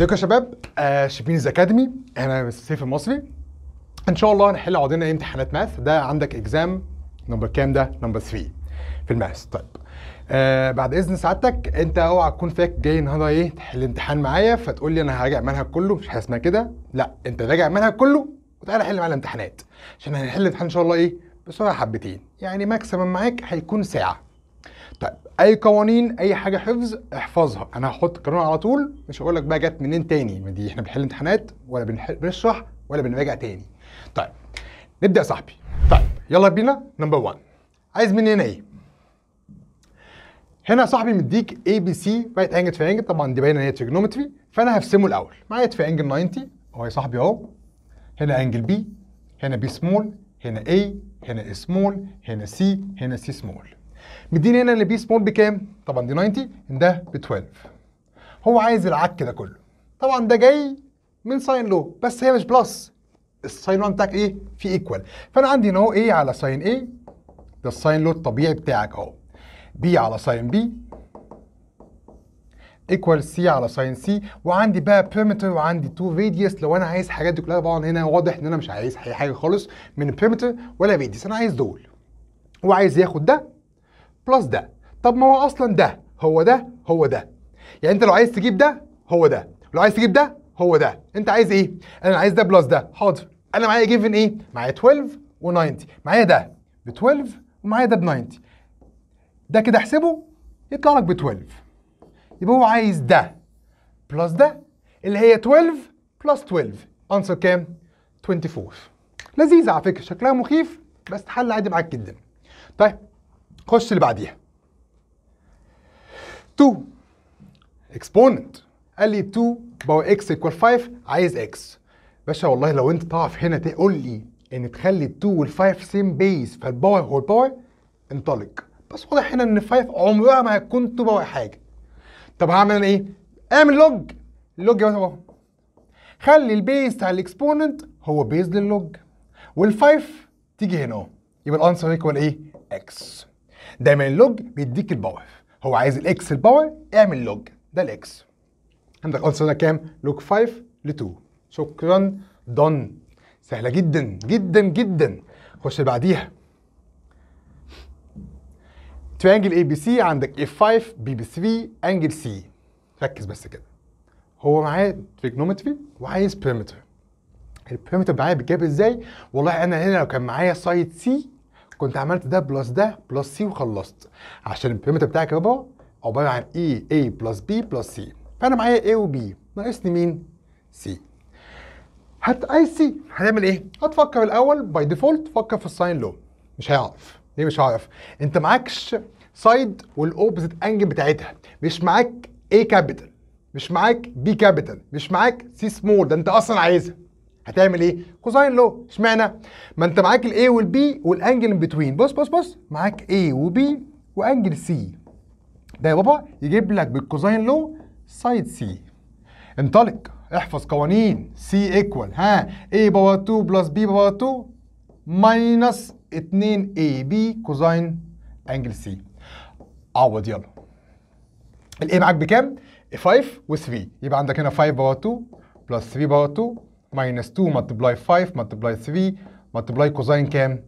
ازيكم يا شباب آه شبينز اكاديمي انا سيف المصري ان شاء الله هنحل عرضنا ايه امتحانات ماث ده عندك اكزام نمبر كام ده نمبر 3 في الماث طيب آه بعد اذن سعادتك انت اوعى تكون فاك جاي النهارده ايه تحل امتحان معايا فتقول لي انا هراجع منهج كله مش حاجه اسمها كده لا انت راجع منهج كله وتعالى حل معايا الامتحانات عشان هنحل الامتحان ان شاء الله ايه بسرعه حبتين يعني ماكسيمم معاك هيكون ساعه طيب اي قوانين اي حاجه حفظ احفظها انا هحط قانون على طول مش هقول لك بقى جت منين تاني ما دي احنا بنحل امتحانات ولا بنشرح ولا بنراجع تاني طيب نبدا يا صاحبي طيب يلا بينا نمبر 1 عايز مننا ايه هنا يا صاحبي مديك اي بي سي رايت انجل ترينجل طبعا دي باينه ان هي تريجنومتري فانا هرسمه الاول معايا في انجل 90 اهو يا صاحبي اهو هنا انجل بي هنا بي سمول هنا اي هنا سمول هنا سي هنا سي سمول مديني هنا ان بي سمول بكام؟ طبعا دي 90 ده ب 12 هو عايز العك ده كله طبعا ده جاي من ساين لو بس هي مش بلس الساين لو بتاعك ايه؟ في ايكوال فانا عندي هنا اهو ايه على ساين ايه ده الساين لو الطبيعي بتاعك اهو بي على ساين بي ايكوال سي على ساين سي وعندي بقى بيرمتر وعندي تو ريديوس لو انا عايز حاجات دي كلها طبعا هنا واضح ان انا مش عايز اي حاجه خالص من بيرمتر ولا ريديوس انا عايز دول وعايز ياخد ده بلس ده طب ما هو اصلا ده هو ده هو ده يعني انت لو عايز تجيب ده هو ده لو عايز تجيب ده هو ده انت عايز ايه انا عايز ده بلس ده حاضر انا معايا جيفن ايه معايا 12 و90 معايا ده ب 12 ومعايا ده ب 90 ده كده احسبه يطلع لك ب 12 يبقى هو عايز ده بلس ده اللي هي 12 بلس 12 انسر كام 24 لذيذه على فكره شكلها مخيف بس حل عادي معاك جدا طيب خش اللي بعديها 2 اكسبوننت قال لي 2 باور اكس ايكوال 5 عايز اكس باشا والله لو انت تعرف هنا تقول لي ان تخلي ال 2 وال 5 سيم بيز فالباور هو الباور انطلق بس واضح هنا ان 5 عمرها ما هتكون 2 باور حاجه طب هعمل انا ايه؟ اعمل لوج اللوج اهو خلي البيز بتاع الاكسبوننت هو بيز للوج 5 تيجي هنا اهو يبقى الانسر ايكوال ايه؟ اكس دايما اللوج بيديك الباور هو عايز الاكس الباور اعمل لوج ده الاكس عندك انسر هنا كام لوج 5 ل 2 شكرا دون سهله جدا جدا جدا خش اللي بعديها ترينجل اي بي سي عندك اف 5 بي بي 3 انجل سي ركز بس كده هو معاه تريجنومتري وعايز بيرمتر البيرمتر معايا بيتجاب ازاي والله انا هنا لو كان معايا سايد سي كنت عملت ده بلس ده بلس سي وخلصت عشان البيرمتر بتاعك يا اهو عباره عن اي e، اي بلس بي بلس سي فانا معايا اي وبي ناقصني مين؟ سي هات اي سي هنعمل ايه؟ هتفكر الاول باي ديفولت فكر في الساين لو مش هيعرف ليه مش هيعرف؟ انت معكش سايد والاوبزيت انجل بتاعتها مش معاك اي كابيتال مش معاك بي كابيتال مش معاك سي سمول ده انت اصلا عايزها هتعمل ايه؟ كوساين لو اشمعنى؟ ما انت معاك الاي والبي والانجل ان بتوين بص بص بص معاك اي وبي وانجل سي ده يا بابا يجيب لك بالكوزين لو سايد سي انطلق احفظ قوانين سي ايكوال ها اي باور 2 بلس بي باور 2 ماينس 2 اي بي كوزاين انجل سي عوض يلا الاي معاك بكام؟ 5 و3 يبقى عندك هنا 5 باور 2 بلس 3 باور 2 minus 2 multiply 5 multiply 3 multiply كوزين كام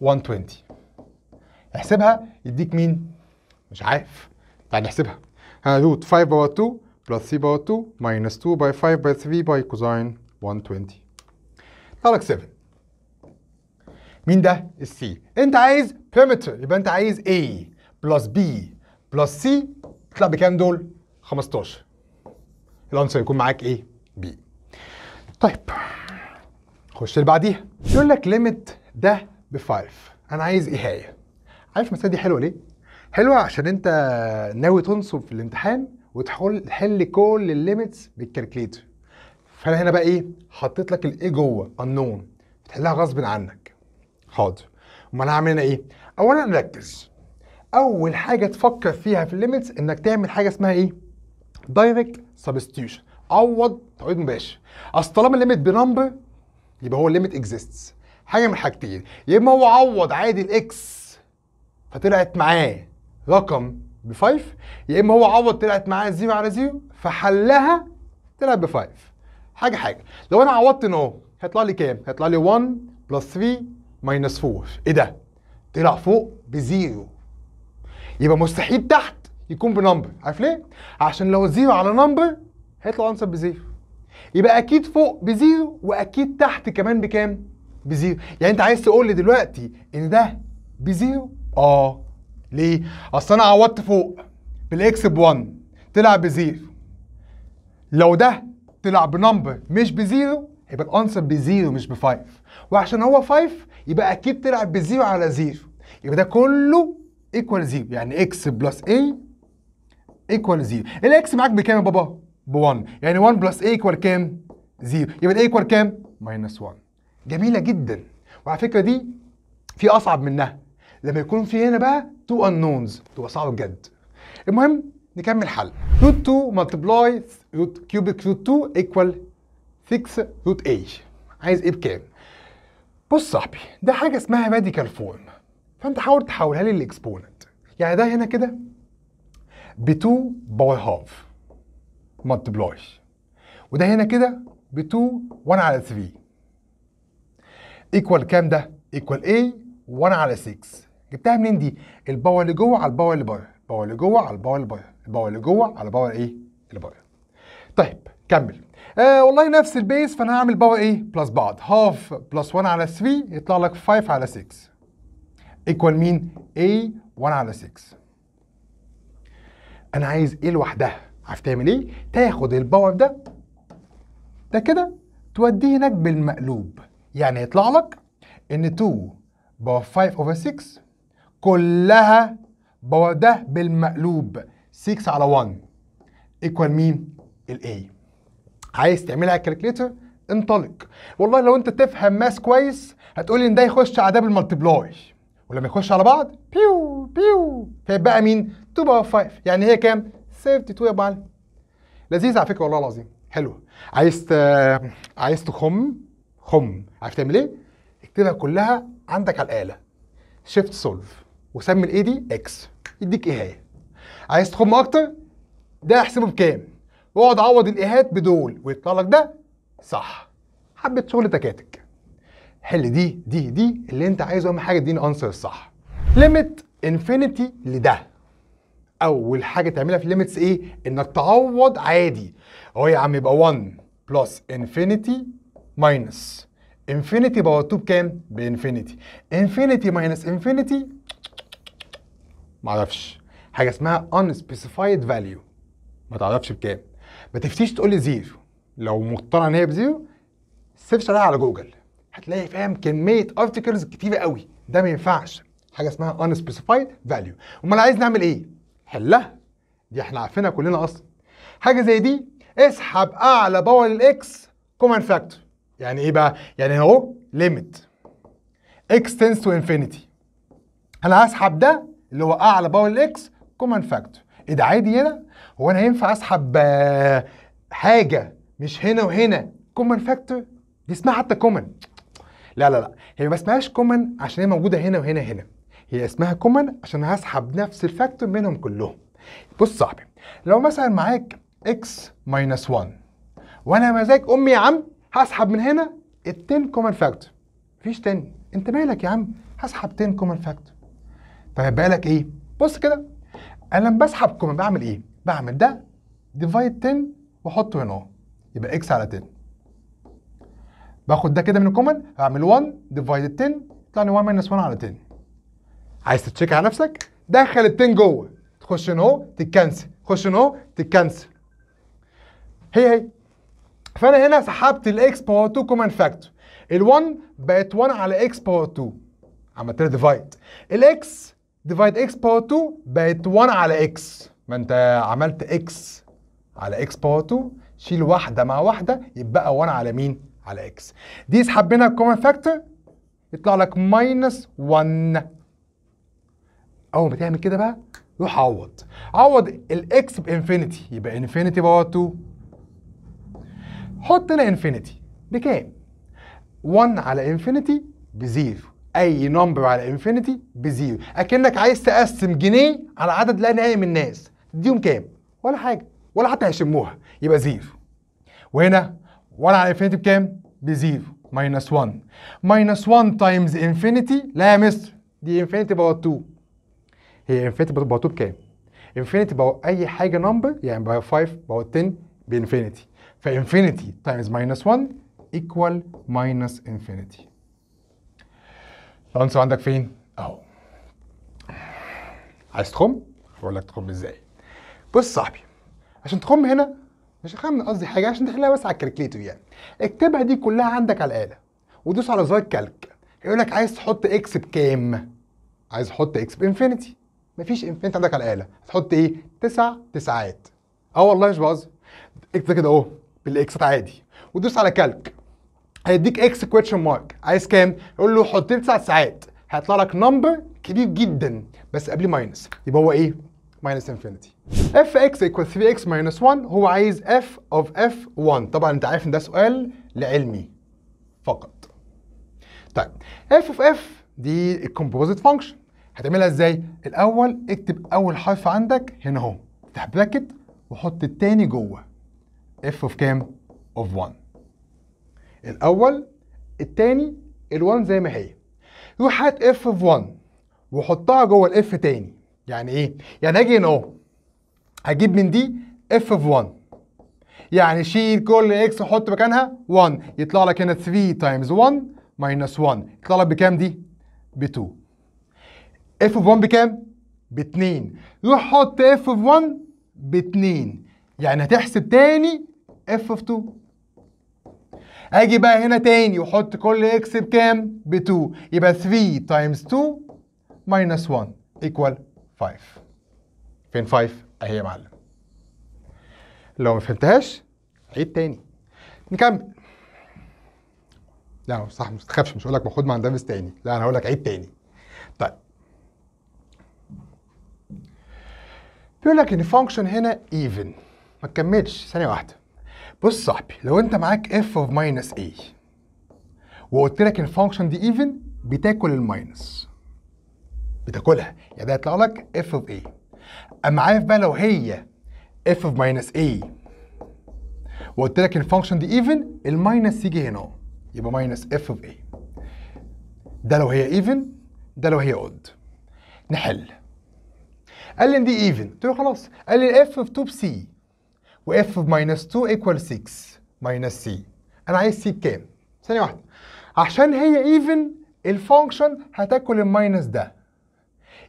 120 احسبها يديك مين مش عارف تعال نحسبها روت 5 باور 2 بلس 3 باور 2 minus 2 by 5 by 3 by كوزين 120 طلع لك 7 مين ده السي انت عايز بيرمتر يبقى انت عايز A بلس B بلس C تطلع بكام دول 15 الانسر يكون معاك ايه بي طيب خش اللي بعديها يقول لك ليميت ده ب 5 انا عايز ايه هي عارف المساله دي حلوه ليه حلوه عشان انت ناوي تنصب في الامتحان وتحل حل كل الليميتس بالكالكليتر فانا هنا بقى ايه حطيت لك الايه جوه النون بتحلها غصب عنك حاضر امال هعمل هنا ايه اولا ركز اول حاجه تفكر فيها في الليميتس انك تعمل حاجه اسمها ايه دايركت سبستيوشن عوض تعويض مباشر اصل طالما الليميت بنمبر يبقى هو الليميت اكزيستس حاجه من حاجتين يا اما هو عوض عادي الاكس فطلعت معاه رقم ب 5 يا اما هو عوض طلعت معاه 0 على 0 فحلها طلعت ب 5 حاجه حاجه لو انا عوضت ان هو هيطلع لي كام؟ هيطلع لي 1 بلس 3 ماينس 4 ايه ده؟ طلع فوق بزيرو يبقى مستحيل تحت يكون بنمبر عارف ليه؟ عشان لو زيرو على نمبر هيطلع انسب بزيرو يبقى اكيد فوق بزيرو واكيد تحت كمان بكام بزيرو يعني انت عايز تقول لي دلوقتي ان ده بزيرو اه ليه اصل انا عوضت فوق بالاكس ب1 طلع بزيرو لو ده طلع بنمبر مش بزيرو يبقى الانسب بزيرو مش ب5 وعشان هو 5 يبقى اكيد طلع بزيرو على زيرو يبقى ده كله ايكوال زيرو يعني اكس بلس اي ايكوال زيرو الاكس معاك بكام يا بابا ب 1 يعني 1 بلس a ايكوال كام؟ 0 يبقى يكوال كام؟ ماينس 1 جميله جدا وعلى فكره دي في اصعب منها لما يكون في هنا بقى تو unknowns تبقى صعبه بجد المهم نكمل حل روت 2 ملتبلاي روت كيوبيك روت 2 ايكوال 6 روت اي عايز ايه بكام؟ بص صاحبي ده حاجه اسمها ميديكال فورم فانت حاول تحولها لي للاكسبوننت يعني ده هنا كده ب 2 باور هاف مالتبلايش وده هنا كده ب 2 1 على 3 ايكوال كام ده؟ ايكوال A 1 على 6 جبتها منين دي؟ الباور اللي جوه على الباور اللي بره الباور اللي جوه على الباور اللي بره الباور اللي جوه على الباور ايه؟ اللي بره طيب كمل آه والله نفس البيس فانا هعمل باور ايه؟ بلس بعض هاف بلس 1 على 3 يطلع لك 5 على 6 ايكوال مين؟ A 1 على 6 انا عايز ايه لوحدها عارف تعمل ايه؟ تاخد الباور ده ده كده توديه هناك بالمقلوب يعني يطلع لك ان 2 باور 5 اوفر 6 كلها باور ده بالمقلوب 6 على 1 ايكوال مين؟ الاي عايز تعملها كالكليتر انطلق والله لو انت تفهم ماس كويس هتقولي ان ده يخش على ده بالمالتبلاي ولما يخش على بعض بيو بيو فيبقى مين 2 باور 5 يعني هي كام سيفت تو يا ابو علي لذيذ على فكره والله العظيم حلوه عايز ت... عايز تخم خم عارف تعمل ايه اكتبها كلها عندك على الاله شيفت سولف وسمي الايه دي اكس يديك ايهايه عايز تخم اكتر ده احسبه بكام واقعد عوض الايهات بدول ويطلع لك ده صح حبه شغل تكاتك حل دي دي دي اللي انت عايزه اهم حاجه اديني انسر الصح ليميت انفينيتي لده اول حاجه تعملها في الليميتس ايه انك تعوض عادي اهو يا عم يبقى 1 بلس انفينيتي ماينس انفينيتي بوظتوه بكام بانفينيتي انفينيتي ماينس انفينيتي معرفش حاجه اسمها ان سبيسيفايد فاليو ما تعرفش بكام ما تفتيش تقول لي زيرو لو مقتنع ان هي بزيرو سيرش عليها على جوجل هتلاقي فاهم كميه ارتكلز كتيره قوي ده ما ينفعش حاجه اسمها ان سبيسيفايد فاليو امال عايز نعمل ايه حلها دي احنا عارفينها كلنا اصلا حاجه زي دي اسحب اعلى باور للاكس كومن فاكتور يعني ايه بقى يعني اهو ليميت اكس تنس تو انفينيتي انا هسحب ده اللي هو اعلى باور للاكس كومن فاكتور ايه ده عادي هنا هو انا ينفع اسحب آه، حاجه مش هنا وهنا كومن فاكتور دي اسمها حتى كومن لا لا لا هي ما اسمهاش كومن عشان هي موجوده هنا وهنا هنا هي اسمها كومن عشان هسحب نفس الفاكتور منهم كلهم بص صاحبي لو مثلا معاك اكس ماينس 1 وانا مزاج امي يا عم هسحب من هنا ال 10 كومن فاكتور مفيش تاني انت مالك يا عم هسحب 10 كومن فاكتور طيب بقى لك ايه بص كده انا لما بسحب كومن بعمل ايه بعمل ده ديفايد 10 واحطه هنا يبقى اكس على 10 باخد ده كده من الكومن اعمل 1 ديفايد 10 يطلع لي 1 ماينس 1 على 10 عايز تتشيك على نفسك دخل التين جوه تخش هنا اهو تتكنسل تخش هنا اهو تتكنسل هي هي فانا هنا سحبت الاكس باور 2 كومان فاكتور ال1 بقت 1 على اكس باور 2 عملت لها ديفايد الاكس ديفايد اكس باور 2 بقت 1 على اكس ما انت عملت اكس على اكس باور 2 شيل واحده مع واحده يبقى 1 على مين؟ على اكس دي سحب منها الكومان فاكتور يطلع لك ماينس 1 اول ما تعمل كده بقى روح عوض عوض الاكس بانفينيتي يبقى انفينيتي باور 2 حط هنا انفينيتي بكام 1 على انفينيتي بزيرو اي نمبر على انفينيتي بزيرو اكنك عايز تقسم جنيه على عدد لا نهائي من الناس تديهم كام ولا حاجه ولا حتى هيشموها يبقى زيرو وهنا 1 على انفينيتي بكام بزيرو ماينس 1 ماينس 1 تايمز انفينيتي لا يا مستر دي انفينيتي باور 2 هي انفينيتي بتبقى بكام انفينيتي بقوا اي حاجه نمبر يعني بقوا 5 بقوا 10 بانفينيتي فانفينيتي تايمز ماينس 1 ايكوال ماينس انفينيتي العنصر عندك فين اهو عايز تخم هقول لك تخم ازاي بص صاحبي عشان تخم هنا مش خم قصدي حاجه عشان تحلها بس على الكالكليتر يعني اكتبها دي كلها عندك على الاله ودوس على زرار كالك يقول لك عايز تحط اكس بكام عايز احط اكس بانفينيتي مفيش انفينيت عندك على الاله هتحط ايه تسع تسعات اه والله مش بهزر اكس كده اهو بالاكسات عادي وتدوس على كالك هيديك اكس كويشن مارك عايز كام يقول له حط لي تسع ساعات هيطلع لك نمبر كبير جدا بس قبل ماينس يبقى هو ايه ماينس انفينيتي اف اكس ايكوال 3 اكس ماينس 1 هو عايز اف اوف اف 1 طبعا انت عارف ان ده سؤال لعلمي فقط طيب اف اوف اف دي الكومبوزيت فانكشن هتعملها ازاي؟ الاول اكتب اول حرف عندك هنا اهو افتح براكت وحط التاني جوه اف اوف كام؟ اوف 1 الاول التاني ال1 زي ما هي روح هات اف اوف 1 وحطها جوه الاف تاني يعني ايه؟ يعني هاجي هنا اهو هجيب من دي اف اوف 1 يعني شيل كل اكس وحط مكانها 1 يطلع لك هنا 3 تايمز 1 ماينس 1 يطلع لك بكام دي؟ ب 2 اف اوف 1 بكام؟ ب 2 روح حط اف اوف 1 ب 2 يعني هتحسب تاني اف اوف 2 اجي بقى هنا تاني واحط كل اكس بكام؟ ب 2 يبقى 3 تايمز 2 ماينس 1 ايكوال 5 فين 5؟ اهي يا معلم لو ما فهمتهاش عيد تاني نكمل لا صح ما تخافش مش هقول لك باخد مع مهندس تاني لا انا هقول لك عيد تاني بيقول لك ان الفانكشن هنا ايفن ما تكملش ثانيه واحده بص صاحبي لو انت معاك اف اوف ماينس اي وقلت لك ان الفانكشن دي ايفن بتاكل الماينس بتاكلها يعني ده هيطلع لك اف اوف اي اما عارف بقى لو هي اف اوف ماينس اي وقلت لك ان الفانكشن دي ايفن الماينس يجي هنا يبقى ماينس اف اوف اي ده لو هي ايفن ده لو هي اود نحل قال لي ان دي ايفن قلت له خلاص قال لي اف في 2 بسي واف في ماينس 2 ايكوال 6 ماينس سي انا عايز سي بكام؟ ثانية واحدة عشان هي ايفن الفانكشن هتاكل الماينس ده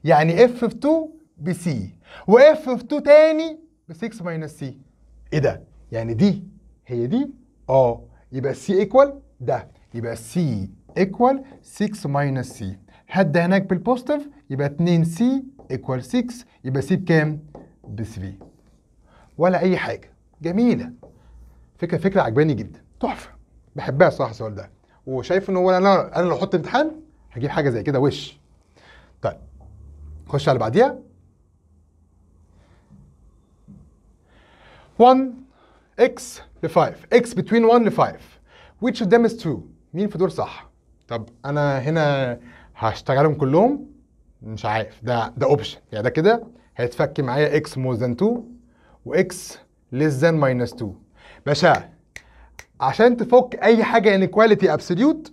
يعني اف في 2 بسي واف في 2 تاني ب 6 ماينس سي ايه ده؟ يعني دي هي دي؟ اه يبقى السي ايكوال ده يبقى السي ايكوال 6 ماينس سي هدى هناك بالبوزيتيف يبقى 2 سي ايكوال 6 يبقى سي بكام؟ ب 3 ولا اي حاجه جميله فكره فكره عجباني جدا تحفه بحبها صح السؤال ده وشايف ان هو انا انا لو احط امتحان هجيب حاجه زي كده وش طيب خش على بعديها 1 x ل 5 x between 1 ل 5 which of them is true مين في دول صح طب انا هنا هشتغلهم كلهم مش عارف ده ده اوبشن يعني ده كده هيتفك معايا اكس مور ذان 2 واكس ليس ذان ماينس 2 باشا عشان تفك اي حاجه انيكواليتي ابسوليوت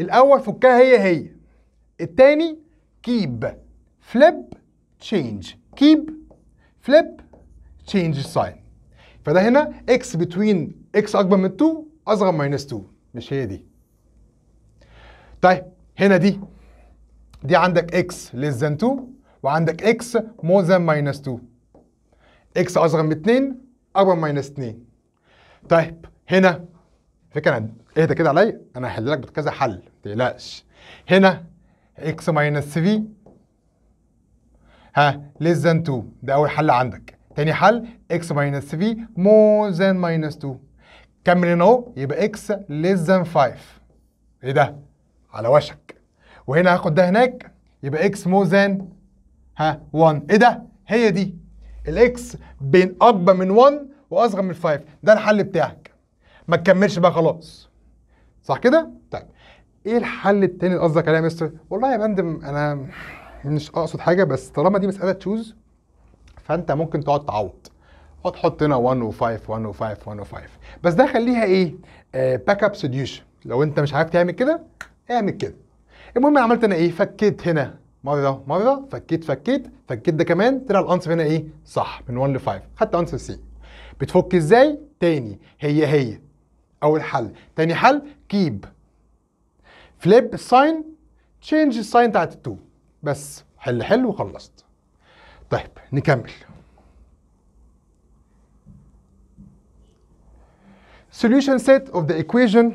الاول فكها هي هي الثاني كيب فليب تشينج كيب فليب تشينج ساين فده هنا اكس بتوين اكس اكبر من 2 اصغر من 2 مش هي دي طيب هنا دي دي عندك x less than 2 وعندك x more than minus 2 x اصغر من 2 اكبر من minus 2 طيب هنا فكرة اهدى كده عليا انا هحل لك بكذا حل ما تقلقش هنا x minus 3 ها less than 2 ده اول حل عندك تاني حل x minus 3 more than minus 2 كمل هنا اهو يبقى x less than 5 ايه ده على وشك وهنا هاخد ده هناك يبقى اكس مور ذان ها 1 ايه ده هي دي الاكس بين اكبر من 1 واصغر من 5 ده الحل بتاعك ما تكملش بقى خلاص صح كده طيب ايه الحل التاني اللي قصدك عليه يا مستر والله يا بندم انا مش اقصد حاجه بس طالما دي مساله تشوز فانت ممكن تقعد تعوض حط هنا 1 و5 1 و5 1 و5 بس ده خليها ايه باك اب سوليوشن لو انت مش عارف تعمل كده اعمل كده المهم عملت انا ايه فكيت هنا مره مره فكيت فكيت فكيت ده كمان طلع الانسب هنا ايه صح من 1 ل 5 خدت انسب سي بتفك ازاي تاني هي هي اول حل تاني حل كيب فليب الساين تشينج الساين بتاعت التو بس حل حل وخلصت طيب نكمل solution set of the equation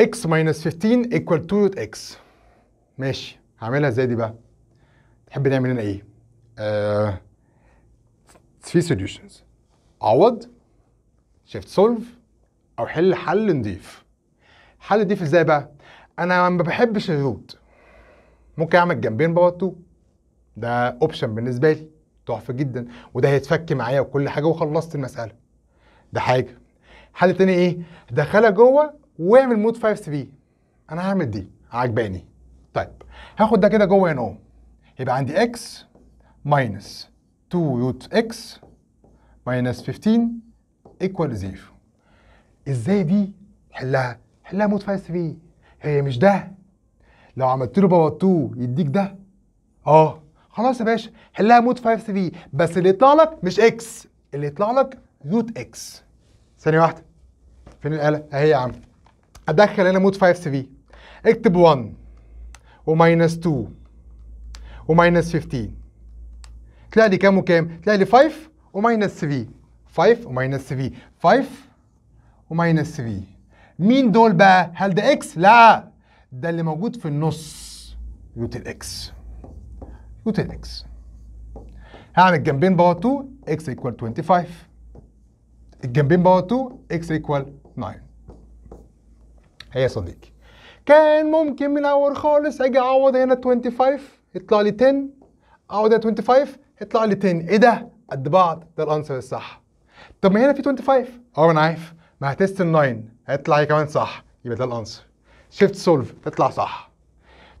x minus 15 equal to root x ماشي هعملها ازاي دي بقى تحب نعمل هنا ايه آه في solutions عوض شيفت سولف او حل حل نضيف حل نضيف ازاي بقى انا ما بحبش الروت ممكن اعمل جنبين بوطو ده اوبشن بالنسبه لي تحفه جدا وده هيتفك معايا وكل حاجه وخلصت المساله ده حاجه حل تاني ايه دخلها جوه واعمل مود 5 3 انا هعمل دي عجباني طيب هاخد ده كده جوه هنا اهو يبقى عندي اكس ماينس 2 يوت اكس ماينس 15 ايكوال 0 ازاي دي حلها حلها مود 5 3 هي مش ده لو عملت له باور 2 يديك ده اه خلاص يا باشا حلها مود 5 3 بس اللي يطلع لك مش اكس اللي يطلع لك يوت اكس ثانيه واحده فين الاله اهي يا عم ادخل هنا مود 5 سي في اكتب 1 وماينس 2 وماينس 15 طلع لي كام وكام؟ طلع لي 5 وماينس في 5 وماينس في 5 وماينس في مين دول بقى؟ هل ده اكس؟ لا ده اللي موجود في النص روت الاكس روت الاكس هعمل جنبين باور 2 اكس ايكوال 25 الجنبين باور 2 اكس ايكوال 9 هي صديقي كان ممكن من اول خالص اجي اعوض هنا 25 يطلع لي 10 اعوض هنا 25 يطلع لي 10 ايه ده قد بعض ده الانسر الصح طب ما هنا في 25 اه انا عارف ما هتست ال 9 هيطلع هي كمان صح يبقى ده الانسر شيفت سولف تطلع صح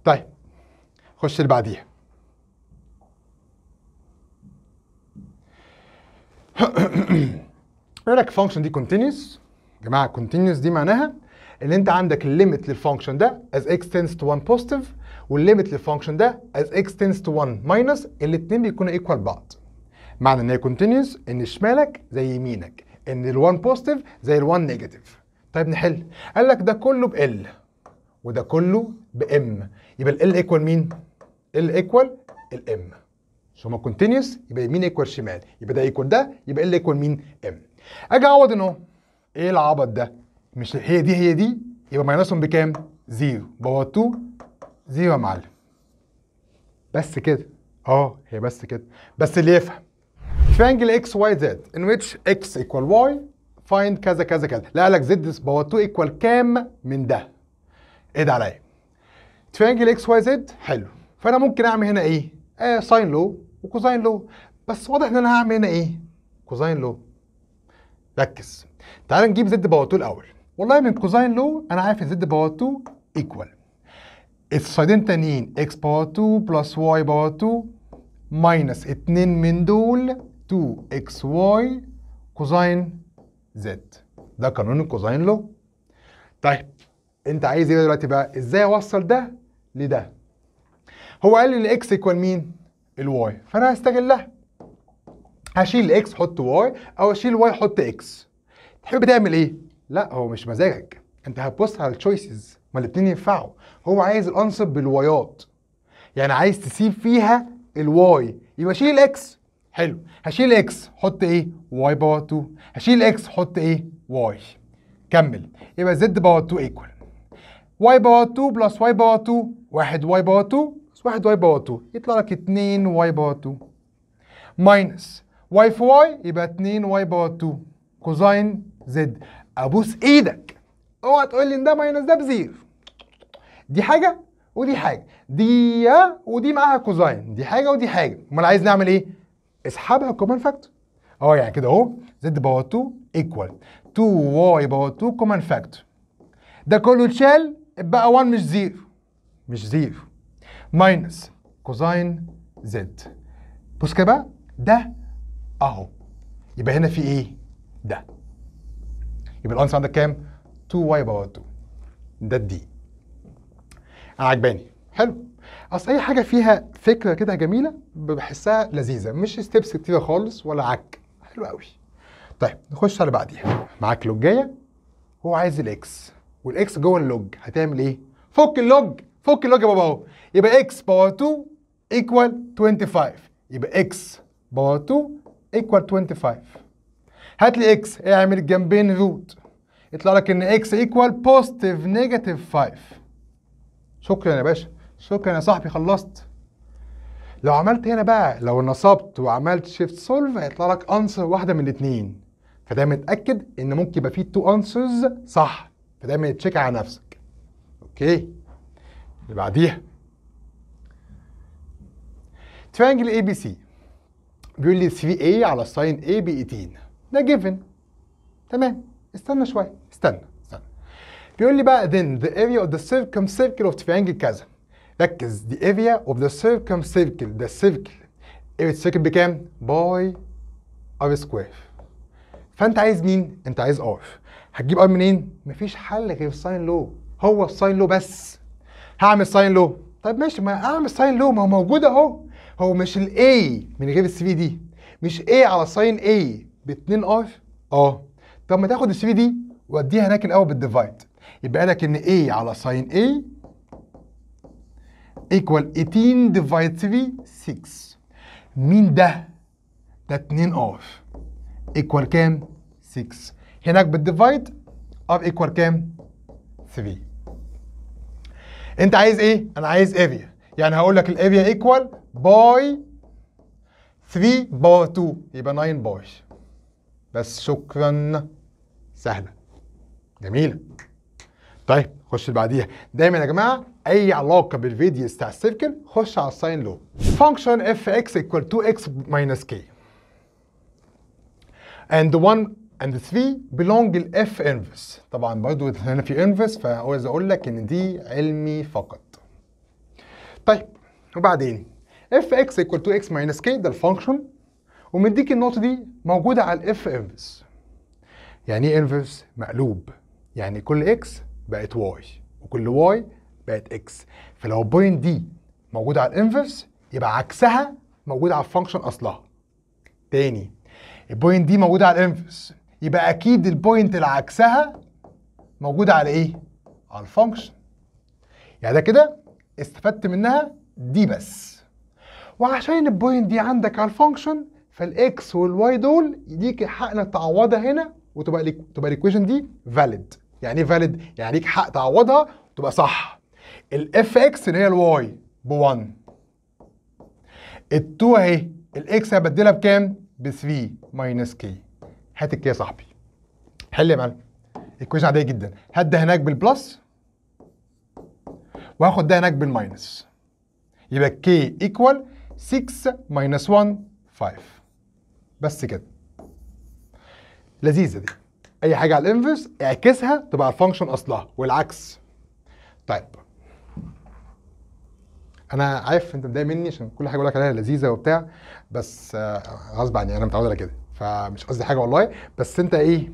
طيب خش اللي بعديها يقول لك الفانكشن دي كونتينيوس يا جماعه كونتينيوس دي معناها ان انت عندك الليمت للفانكشن ده as x tends to 1 positive والليمت للفانكشن ده as x tends to 1 minus الاثنين بيكونوا ايكوال بعض معنى ان هي continuous ان شمالك زي يمينك ان ال1 positive زي ال1 negative طيب نحل قال لك ده كله ب L وده كله ب M يبقى ال L ايكوال مين؟ ال ايكوال ال M ما continuous يبقى يمين ايكوال شمال يبقى ده ايكوال ده يبقى ال ايكوال مين؟ M اجي اعوض ان اهو ايه العبط ده؟ مش هي دي هي دي يبقى ماينسهم بكام؟ زيرو باور 2 زيرو يا معلم بس كده اه هي بس كده بس اللي يفهم triangle اكس واي زد ان ويتش اكس equal واي find كذا كذا كذا لا لك زد باور 2 equal كام من ده ايه ده عليا triangle اكس واي زد حلو فانا ممكن اعمل هنا ايه؟ ايه ساين لو وكوزاين لو بس واضح ان انا هعمل هنا ايه؟ كوزاين لو ركز تعال نجيب زد باور 2 الاول والله من كوزين لو انا عارف ان زد باور 2 ايكوال الصيدين تانيين اكس باور 2 بلس واي باور 2 ماينس اتنين من دول 2 اكس واي كوزين زد ده قانون الكوزين لو طيب انت عايز ايه دلوقتي بقى ازاي اوصل ده لده هو قال لي اكس ايكوال مين الواي فانا هستغلها هشيل اكس حط واي او اشيل واي حط اكس تحب تعمل ايه لا هو مش مزاجك انت هتبص على التشويسز ما الاتنين ينفعوا هو عايز الانسب بالوايات يعني عايز تسيب فيها الواي يبقى شيل الاكس حلو هشيل اكس حط ايه واي باور 2 هشيل اكس حط ايه واي كمل يبقى زد باور 2 ايكوال واي باور 2 بلس واي باور 2 واحد واي باور 2 بلس واحد واي باور 2 يطلع لك 2 واي باور 2 ماينس واي في واي يبقى 2 واي باور 2 كوزاين زد ابوس ايدك اوعى تقول لي ان ده ماينس ده بزيرو دي حاجه ودي حاجه دي ودي معاها كوزاين دي حاجه ودي حاجه امال عايز نعمل ايه اسحبها كومن فاكتور اه يعني كده اهو زد باور 2 ايكوال 2 واي باور 2 كومن فاكتور ده كله اتشال بقى 1 مش زيرو مش زيرو ماينس كوزاين زد بص كده بقى ده اهو يبقى هنا في ايه ده يبقى الانسر عندك كام 2 واي باور 2 ده الدي عجباني حلو اصل اي حاجه فيها فكره كده جميله بحسها لذيذه مش ستيبس كتيره خالص ولا عك حلو قوي طيب نخش على بعديها معاك لوجيه هو عايز الاكس والاكس جوه اللوج هتعمل ايه فك اللوج فك اللوج يا بابا اهو يبقى اكس باور 2 ايكوال 25 يبقى اكس باور 2 ايكوال 25 هات لي اكس ايه اعمل جنبين روت يطلع لك ان اكس ايكوال بوزيتيف نيجاتيف 5 شكرا يا باشا شكرا يا صاحبي خلصت لو عملت هنا بقى لو نصبت وعملت شيفت سولف هيطلع لك انسر واحده من الاثنين فده متاكد ان ممكن يبقى فيه تو انسرز صح فدايما تشيك على نفسك اوكي اللي بعديها ترينجل اي بي سي بيقول لي 3 a على ساين a ب 18 ده given تمام استنى شويه استنى استنى بيقول لي بقى then the area of the circumcircle of triangle كذا ركز the area of the circumcircle the circle area circle بكام؟ باي r square فانت عايز مين؟ انت عايز r هتجيب r منين؟ مفيش حل غير ساين لو هو الساين لو بس هعمل ساين لو طيب ماشي ما اعمل ساين لو ما هو موجود اهو هو مش الاي من غير ال 3 دي مش A على ساين A ب 2 ار اه طب ما تاخد ال 3 دي واديها هناك الاول بالديفايد يبقى لك ان A على ساين A ايكوال 18 ديفايد 3 6 مين ده؟ ده 2 ار ايكوال كام؟ 6 هناك بالديفايد ار ايكوال كام؟ 3 انت عايز ايه؟ انا عايز اريا يعني هقول لك الاريا ايكوال باي 3 باور 2 يبقى 9 باي بس شكرا سهلة جميلة طيب خش اللي بعديها دايما يا جماعة أي علاقة بالفيديوز بتاع السيركل خش على الساين لو function اف اكس equal 2x minus k and 1 and 3 belong ال f inverse طبعا برضو هنا في inverse فعاوز أقول لك إن دي علمي فقط طيب وبعدين اف اكس equal 2x minus k ده الفانكشن ومديك النقطة دي موجودة على الاف انفرس يعني ايه انفرس؟ مقلوب يعني كل اكس بقت واي وكل واي بقت اكس فلو البوينت دي موجودة على الانفرس يبقى عكسها موجودة على الفانكشن اصلها تاني البوينت دي موجودة على الانفرس يبقى اكيد البوينت اللي عكسها موجودة على ايه؟ على الفانكشن يعني ده كده استفدت منها دي بس وعشان البوينت دي عندك على الفانكشن فالاكس والواي دول يديك حقنا انك تعوضها هنا وتبقى تبقى الايكويشن دي فاليد يعني ايه فاليد يعني ليك حق تعوضها وتبقى صح الاف اكس اللي هي الواي ب 1 ال2 اهي الاكس هبدلها بكام ب 3 ماينس كي هات الكي يا صاحبي حل يا معلم الايكويشن عاديه جدا هات ده هناك بالبلس وهاخد ده هناك بالماينس يبقى كي ايكوال 6 ماينس 1 5 بس كده لذيذه دي اي حاجه على الانفرس اعكسها تبقى الفانكشن اصلها والعكس طيب انا عارف انت متضايق مني عشان كل حاجه بقول لك عليها لذيذه وبتاع بس آه، غصب عني انا متعود على كده فمش قصدي حاجه والله بس انت ايه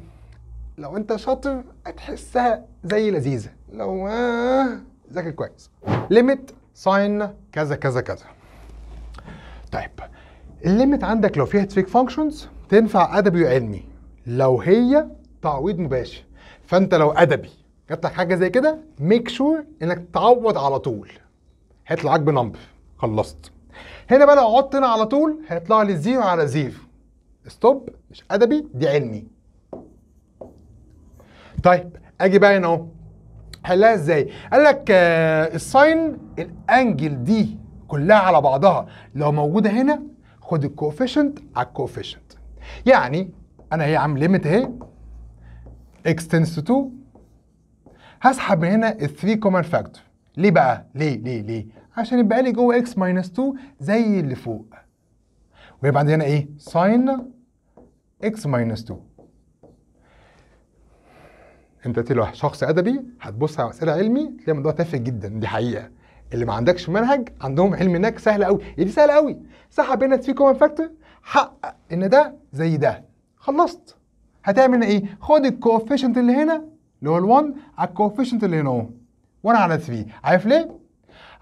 لو انت شاطر هتحسها زي لذيذه لو آه ذاكر كويس ليميت ساين كذا كذا كذا طيب الليمت عندك لو فيها تريك فانكشنز تنفع ادبي وعلمي لو هي تعويض مباشر فانت لو ادبي جات لك حاجه زي كده ميك شور انك تعوض على طول هيطلع لك بنمبر خلصت هنا بقى لو عدت هنا على طول هيطلع لي زيرو على زيرو ستوب مش ادبي دي علمي طيب اجي بقى هنا اهو حلها ازاي قال لك الساين آه، الانجل دي كلها على بعضها لو موجوده هنا خد الكوفيشنت على الكوفيشنت يعني انا هي عم ليميت اهي اكس تنس تو 2 هسحب من هنا ال 3 كومن فاكتور ليه بقى ليه ليه ليه عشان يبقى لي جوه اكس ماينس 2 زي اللي فوق ويبقى عندي هنا ايه ساين اكس ماينس 2 انت تلوح شخص ادبي هتبص على اسئله علمي تلاقي الموضوع تافه جدا دي حقيقه اللي ما عندكش منهج عندهم علم ناج سهل قوي إيه دي سهل قوي سحب هنا في كومن فاكتور حقق ان ده زي ده خلصت هتعمل ايه خد الكوفيشنت اللي هنا اللي هو ال1 على الكوفيشنت اللي هنا اهو وانا على 3 عارف ليه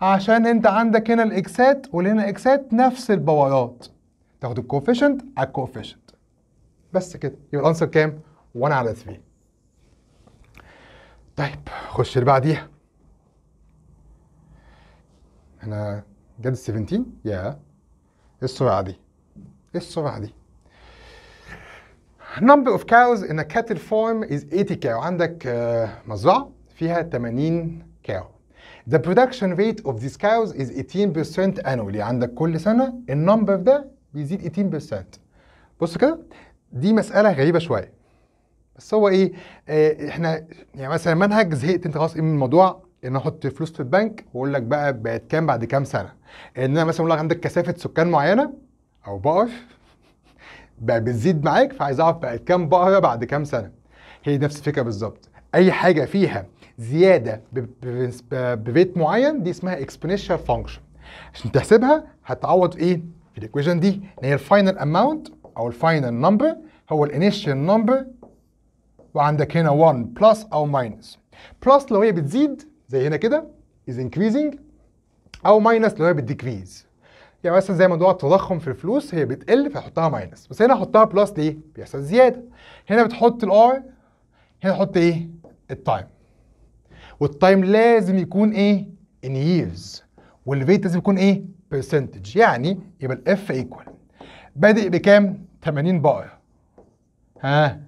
عشان انت عندك هنا الاكسات واللي هنا اكسات نفس البورات تاخد الكوفيشنت على الكوفيشنت بس كده يبقى الانسر كام 1 على 3 طيب خش اللي بعديها احنا جد 17 يا ايه السرعه دي ايه السرعه دي number of cows in a cattle farm is 80 cow عندك آه، مزرعه فيها 80 cow The production rate of these cows is 18% annually عندك كل سنة النمبر ده بيزيد 18% بص كده دي مسألة غريبة شوية بس هو ايه, آه، احنا يعني مثلا منهج زهقت انت خلاص ايه من الموضوع ان انا احط فلوس في البنك واقول لك بقى بقت كام بعد كام سنه ان انا مثلا اقول لك عندك كثافه سكان معينه او بقر بقى بتزيد معاك فعايز اعرف بقت كام بقره بعد كام سنه هي نفس الفكره بالظبط اي حاجه فيها زياده ببيت معين دي اسمها اكسبونشال فانكشن عشان تحسبها هتعوض ايه في الايكويشن دي ان هي الفاينل اماونت او الفاينل نمبر هو الانيشال نمبر وعندك هنا 1 بلس او ماينس بلس لو هي بتزيد زي هنا كده is increasing او minus اللي هي بتديكريز يعني مثلا زي موضوع التضخم في الفلوس هي بتقل فهحطها ماينس بس هنا احطها بلس ليه؟ بيحصل زياده هنا بتحط الار هنا تحط ايه؟ التايم والتايم لازم يكون ايه؟ in years والريت لازم يكون ايه؟ percentage يعني يبقى الاف ايكوال بادئ بكام؟ 80 بار ها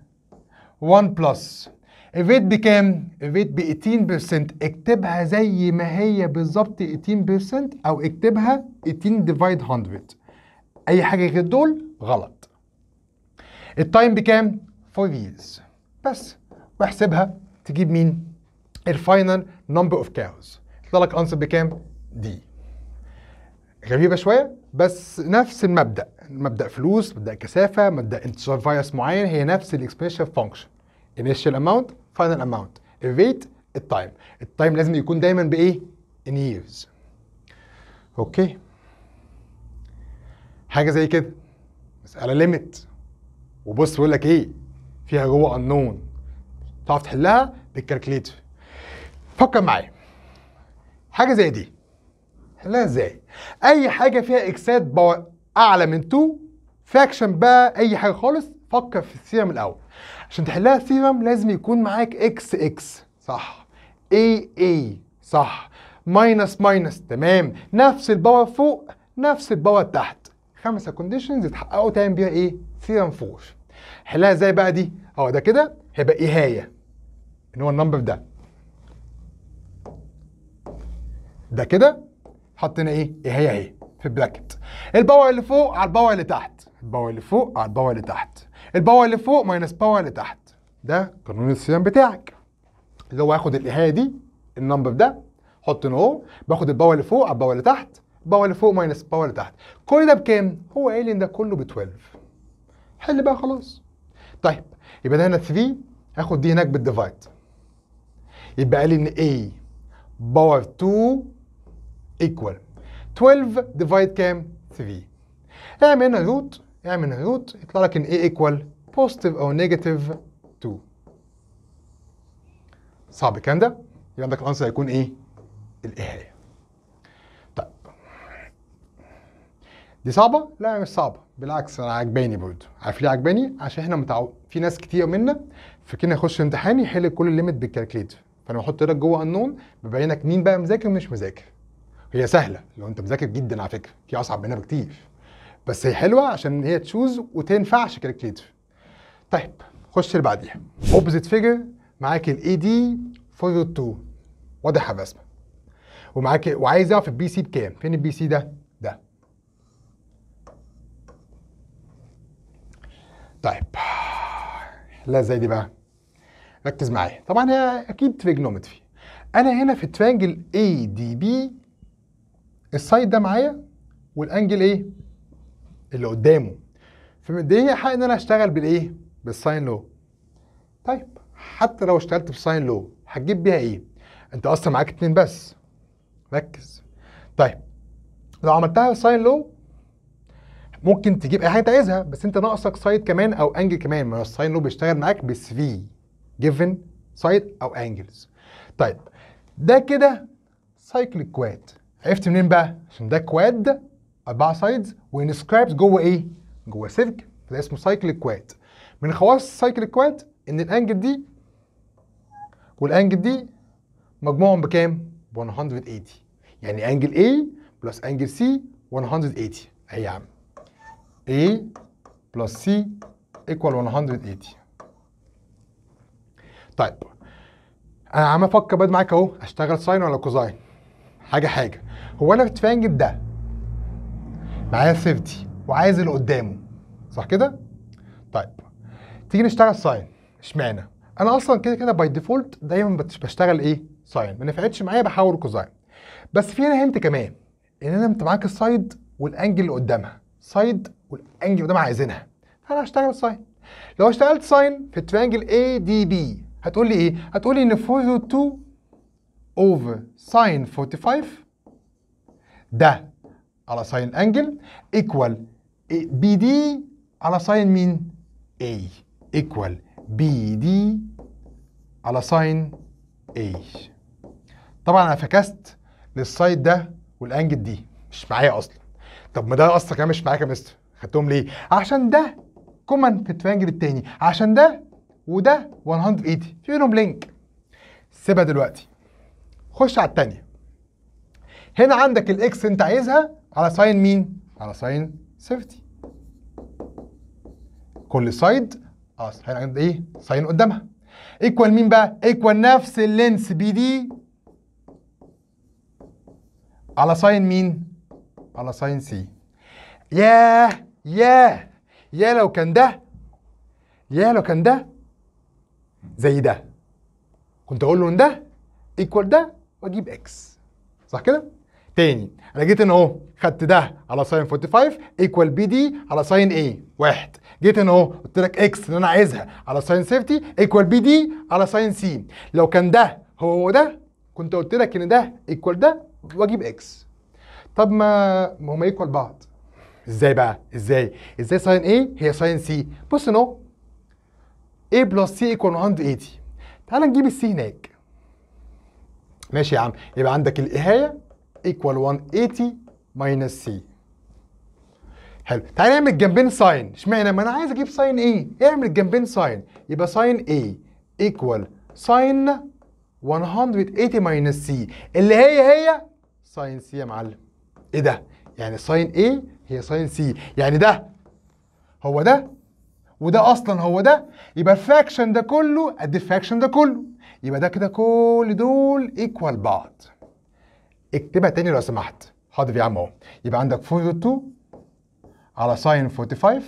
1 بلس الريت بكام؟ الريت ب 18% اكتبها زي ما هي بالظبط 18% او اكتبها 18 ديفايد 100 اي حاجه غير دول غلط التايم بكام؟ 4 years بس واحسبها تجيب مين؟ الفاينل نمبر اوف كاوز يطلع لك انسر بكام؟ دي غريبه شويه بس نفس المبدا مبدا فلوس مبدا كثافه مبدا انتشار فيروس معين هي نفس الاكسبريشن فانكشن initial amount final amount time التايم التايم لازم يكون دايما بايه in years اوكي حاجه زي كده مساله ليميت وبص بيقول لك ايه فيها جوه unknown تعرف تحلها بالكالكليتر فكر معايا حاجه زي دي حلها ازاي اي حاجه فيها اكسات باور اعلى من 2 فاكشن بقى اي حاجه خالص فكر في السيرم الاول عشان تحلها الثيرم لازم يكون معاك اكس اكس صح اي اي صح ماينس ماينس تمام نفس الباور فوق نفس الباور تحت خمسه كونديشنز يتحققوا تعمل بيها ايه ثيرم فور حلها ازاي بقى دي اه ده كده هيبقى هي ان هو النمبر ده ده كده حطينا ايه هي اهي في البراكت الباور اللي فوق على الباور اللي تحت الباور اللي فوق على الباور اللي تحت الباور اللي فوق ماينس باور اللي تحت ده قانون الصيام بتاعك اللي هو هاخد الاهايه دي النمبر ده حط نو اهو باخد الباور اللي فوق على الباور اللي تحت الباور اللي فوق ماينس باور اللي تحت كل ده بكام؟ هو قايل ان ده كله ب 12 حل بقى خلاص طيب يبقى ده هنا 3 هاخد دي هناك بالديفايد يبقى قال ان A باور 2 ايكوال 12 ديفايد كام؟ 3 اعمل هنا روت اعمل يعني نيوت يطلع لك ان A ايكوال بوزيتيف او نيجاتيف 2 صعب الكلام ده يبقى عندك الانسر هيكون ايه؟ الإيه طيب دي صعبة؟ لا مش صعبة بالعكس انا عجباني برضه عارف ليه عجباني؟ عشان احنا متعود في ناس كتير منا فاكرين يخش امتحان يحل كل الليميت بالكالكليتر فانا بحط لك إيه جوه النون ببينك مين بقى مذاكر ومش مذاكر هي سهلة لو انت مذاكر جدا على فكرة في اصعب منها بكتير بس هي حلوه عشان هي تشوز وتنفعش كالكليتيف طيب خش اللي بعديها اوبزيت فيجر معاك الاي دي 42 2 واضح يا بسمه ومعاك وعايز اعرف البي سي بكام فين البي سي ده ده طيب لا زي دي بقى ركز معايا طبعا هي اكيد تريجنومتري انا هنا في الترانجل اي دي بي السايد ده معايا والانجل ايه اللي قدامه فمديني حق ان انا اشتغل بالايه بالساين لو طيب حتى لو اشتغلت بالساين لو هتجيب بيها ايه انت اصلا معاك اتنين بس ركز طيب لو عملتها بالساين لو ممكن تجيب اي حاجه انت عايزها بس انت ناقصك سايد كمان او انجل كمان ما الساين لو بيشتغل معاك بس في جيفن سايد او انجلز طيب ده كده سايكل كواد عرفت منين بقى عشان ده كواد اربعه سايدز وانسكرايبت جوه ايه؟ جوه سلك فده اسمه سايكليك كواد من خواص السايكليك كواد ان الانجل دي والانجل دي مجموعهم بكام؟ ب 180 يعني انجل A بلس انجل C 180 اي يا عم A بلس C ايكوال 180 طيب انا عم افكر بقى معاك اهو اشتغل ساين ولا كوزاين حاجه حاجه هو انا في انجل ده معايا سيفتي وعايز اللي قدامه صح كده؟ طيب تيجي نشتغل ساين اشمعنى؟ انا اصلا كده كده باي ديفولت دايما بشتغل ايه؟ ساين ما نفعتش معايا بحاول كوزاين بس في هنا هنت كمان ان انا انت معاك السايد والانجل اللي قدامها سايد والانجل اللي قدامها عايزينها فانا هشتغل ساين لو اشتغلت ساين في ترانجل اي دي بي هتقول لي ايه؟ هتقول لي ان 402 اوفر ساين 45 ده على ساين انجل ايكوال بي دي على ساين مين؟ اي ايكوال بي دي على ساين اي طبعا انا فكست للسايد ده والانجل دي مش معايا اصلا طب ما ده اصلا كمان مش معايا كمستر خدتهم ليه؟ عشان ده كومن في التريانجل التاني عشان ده وده 180 في بينهم لينك سيبها دلوقتي خش على التانية هنا عندك الاكس انت عايزها على ساين مين؟ على ساين 70 كل سايد اه ساين ايه؟ ساين قدامها ايكوال مين بقى؟ ايكوال نفس اللينس بي دي على ساين مين؟ على ساين سي ياه ياه يا لو كان ده يا لو كان ده زي ده كنت اقول له ان ده ايكوال ده واجيب اكس صح كده؟ تاني انا جيت هنا اهو خدت ده على ساين 45 ايكوال بي دي على ساين ايه واحد جيت هنا اهو قلت لك اكس اللي انا عايزها على ساين 50 ايكوال بي دي على ساين سي لو كان ده هو ده كنت قلت لك ان ده ايكوال ده واجيب اكس طب ما هما ايكوال بعض ازاي بقى ازاي ازاي ساين ايه هي ساين سي بص هنا اهو a بلس سي ايكوال 180 تعال نجيب السي هناك ماشي يا عم يبقى عندك الاهايه equal 180 minus c حلو تعالى نعمل جنبين ساين اشمعنى ما انا عايز اجيب ساين ايه اعمل جنبين ساين يبقى ساين ايه equal ساين 180 minus c اللي هي هي ساين c يا معلم ايه ده يعني ساين ايه هي ساين c يعني ده هو ده وده اصلا هو ده يبقى الفاكشن ده كله قد الفاكشن ده كله يبقى ده كده كل دول ايكوال بعض اكتبها تاني لو سمحت حاضر يا عم اهو يبقى عندك 4 روت 2 على ساين 45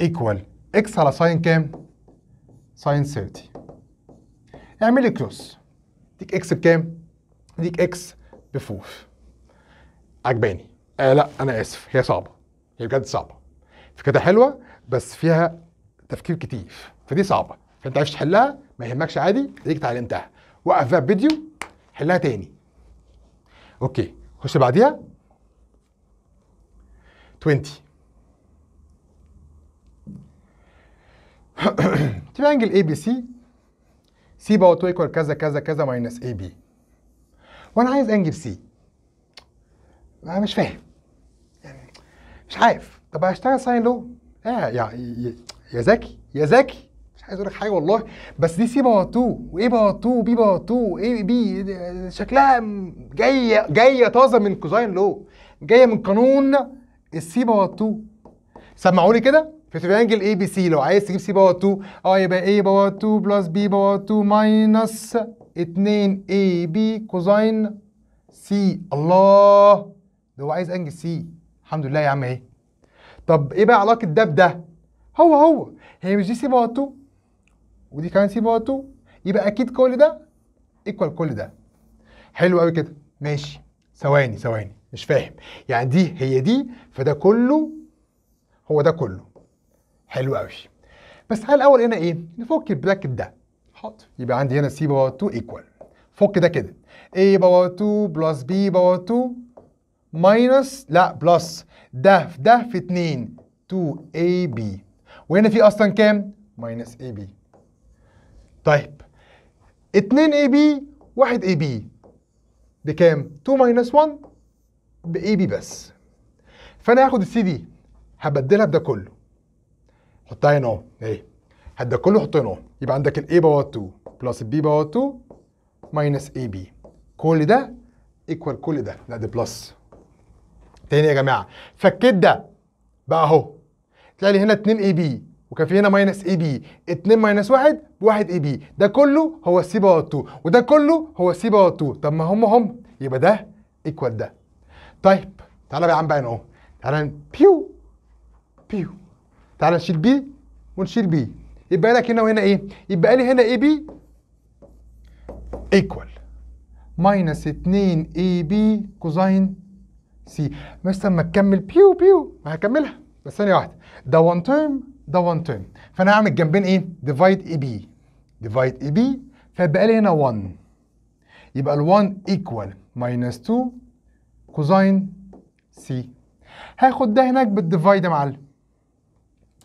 ايكوال اكس على ساين كام؟ ساين 30 اعمل لي كروس اديك اكس بكام؟ اديك اكس ب4 عجباني آه لا انا اسف هي صعبه هي بجد صعبه فكرتها حلوه بس فيها تفكير كتير فدي صعبه فانت عايز تحلها ما يهمكش عادي اديك اتعلمتها وقف بقى الفيديو حلها تاني اوكي خش بعديها 20 تبقى انجل اي بي سي سي تو ايكوال كذا كذا كذا ماينس اي بي وانا عايز انجل سي انا مش فاهم يعني مش عارف طب هشتغل ساين لو اه يا يا ذكي يا ذكي عايز اقول لك حاجه والله بس دي سي باور 2 وايه باور 2 وبي باور 2 وايه بي إيه إيه، شكلها جايه جايه طازه من كوزاين لو جايه من قانون السي باور 2 سمعوا لي كده في تريانجل اي بي سي لو عايز تجيب سي باور 2 اه يبقى اي باور 2 بلس بي باور 2 ماينس 2 اي بي كوزاين سي الله ده هو عايز انجل سي الحمد لله يا عم ايه طب ايه بقى علاقه ده بده هو هو هي مش دي سي باور 2 ودي كمان سي باور 2 يبقى اكيد كل ده ايكوال كل ده حلو قوي كده ماشي ثواني ثواني مش فاهم يعني دي هي دي فده كله هو ده كله حلو قوي بس هل الاول هنا ايه نفك البراكت ده حط يبقى عندي هنا سي باور 2 ايكوال فك ده كده a باور 2 بلس b باور 2 ماينس لا بلس ده في ده في 2 2ab وهنا في اصلا كام ماينس ab طيب 2 اي بي 1 اي بي بكام؟ 2 ماينس 1 باي بي بس فانا هاخد السي دي هبدلها بده كله حطها هنا اهو اهي هات ده كله حطه هنا اهو يبقى عندك الاي باور 2 بلس البي باور 2 ماينس اي بي كل ده ايكوال كل ده لا ده بلس تاني يا جماعه فكيت ده بقى اهو تلاقي لي هنا 2 اي بي وكان في هنا ماينس اي بي 2 ماينس 1 ب 1 اي بي ده كله هو سي باور 2 وده كله هو سي باور 2 طب ما هم هم يبقى ده ايكوال ده طيب تعالى بقى يا عم بقى نقوم تعالى بيو بيو تعالى نشيل بي ونشيل بي يبقى لك هنا وهنا ايه يبقى لي هنا اي بي ايكوال ماينس 2 اي بي كوزين سي بس لما تكمل بيو بيو ما هكملها بس ثانيه واحده ده 1 تيرم ده 1 تيرم فانا هعمل جنبين ايه ديفايد اي بي ديفايد اي بي فيبقى لي هنا 1 يبقى ال1 ايكوال ماينس 2 كوزين سي هاخد ده هناك بالديفايد يا معلم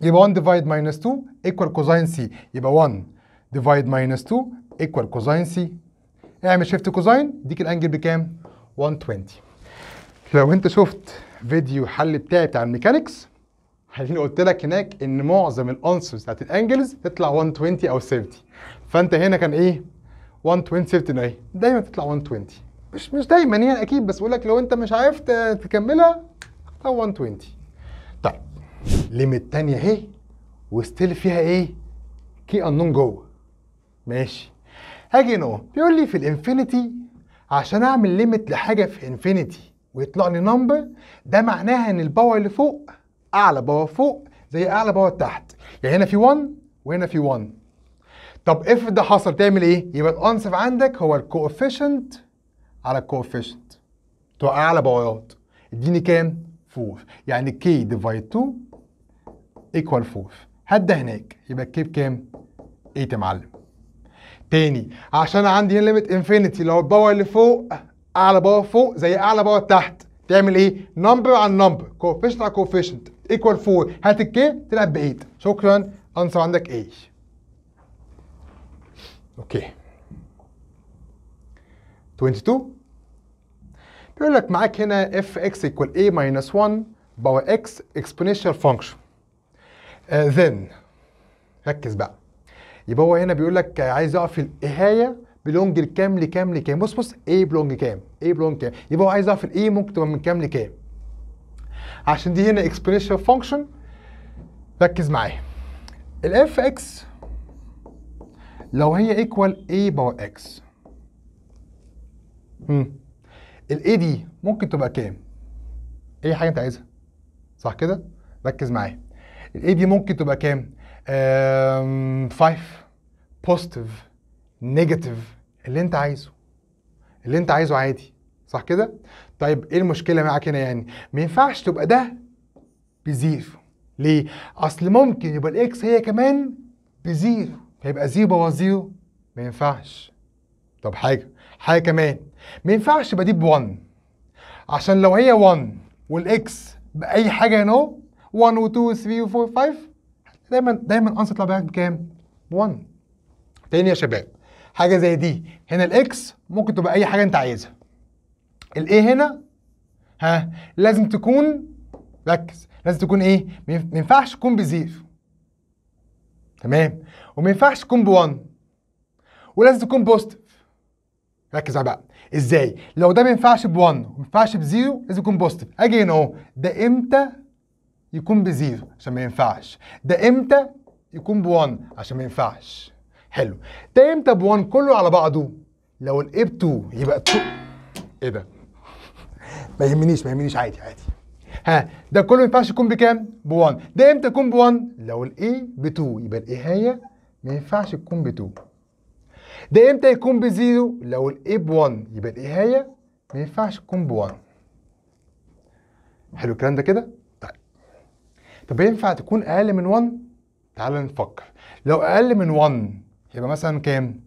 يبقى 1 ديفايد ماينس 2 ايكوال كوزين سي يبقى 1 ديفايد ماينس 2 ايكوال كوزين سي اعمل شيفت كوزين اديك الانجل بكام 120 لو انت شفت فيديو حل بتاعي بتاع الميكانكس خليني قلت لك هناك ان معظم الانسرز بتاعت الانجلز تطلع 120 او 70 فانت هنا كان ايه 120 70 ايه دايما تطلع 120 مش مش دايما يعني اكيد بس بقول لك لو انت مش عارف تكملها او 120 طيب ليميت تانية اهي وستيل فيها ايه كي انون جوه ماشي هاجي هنا بيقول لي في الانفينيتي عشان اعمل ليميت لحاجه في انفينيتي ويطلع لي نمبر ده معناها ان الباور اللي فوق اعلى باور فوق زي اعلى باور تحت يعني هنا في 1 وهنا في 1 طب اف ده حصل تعمل ايه يبقى الانسب عندك هو الكوفيشنت على الكوفيشنت بتوع اعلى باورات اديني كام 4 يعني كي ديفايد 2 ايكوال 4 هات ده هناك يبقى الكي بكام 8 يا معلم تاني عشان عندي هنا ليميت انفينيتي لو الباور اللي فوق اعلى باور فوق زي اعلى باور تحت تعمل ايه نمبر عن نمبر كوفيشنت على كوفيشنت ايكوال 4 هات الكي تلعب بعيد شكرا انسر عندك ايه؟ اوكي 22 بيقول لك معاك هنا اف اكس ايكوال اي ماينس 1 باور اكس اكسبونشال فانكشن ذن ركز بقى يبقى هو هنا بيقول لك عايز اعرف النهايه بلونج لكام لكام لكام بص بص ايه بلونج كام ايه بلونج كام يبقى هو عايز يعرف الايه ممكن تبقى من كام لكام عشان دي هنا اكسبريشن فانكشن ركز معايا الاف اكس لو هي ايكوال اي باور اكس امم الاي دي ممكن تبقى كام اي حاجه انت عايزها صح كده ركز معايا الاي دي ممكن تبقى كام 5 بوزيتيف نيجاتيف اللي انت عايزه اللي انت عايزه عادي صح كده طيب ايه المشكله معاك هنا يعني ما ينفعش تبقى ده بزيرو ليه اصل ممكن يبقى الاكس هي كمان بزيرو فيبقى زيرو بوظ زيرو ما ينفعش طب حاجه حاجه كمان ما ينفعش يبقى دي ب 1 عشان لو هي 1 والاكس باي حاجه هنا 1 و2 و3 و4 و5 دايما دايما انسر تطلع بكام؟ ب 1 تاني يا شباب حاجه زي دي هنا الاكس ممكن تبقى اي حاجه انت عايزها الايه هنا ها لازم تكون ركز لازم تكون ايه ما ينفعش تكون بزيرو تمام وما ينفعش تكون ب1 ولازم تكون بوزيتيف ركز بقى ازاي لو ده ما ينفعش ب1 وما ينفعش بزيرو لازم يكون بوزيتيف اجي هنا اهو ده امتى يكون بزيرو عشان ما ينفعش ده امتى يكون ب1 عشان ما ينفعش حلو تايم تاب 1 كله على بعضه لو الاي ب 2 يبقى 2 ايه ده؟ ما يهمنيش ما يهمنيش عادي عادي ها ده كله ما ينفعش يكون بكام؟ ب 1 ده امتى يكون ب 1؟ لو الاي ب 2 يبقى هي ما ينفعش تكون ب 2 ده امتى يكون ب 0؟ لو الاي ب 1 يبقى هي ما ينفعش تكون ب 1 حلو الكلام ده كده؟ طيب طب ينفع تكون اقل من 1؟ تعالى نفكر لو اقل من 1 هيبقى مثلا كام؟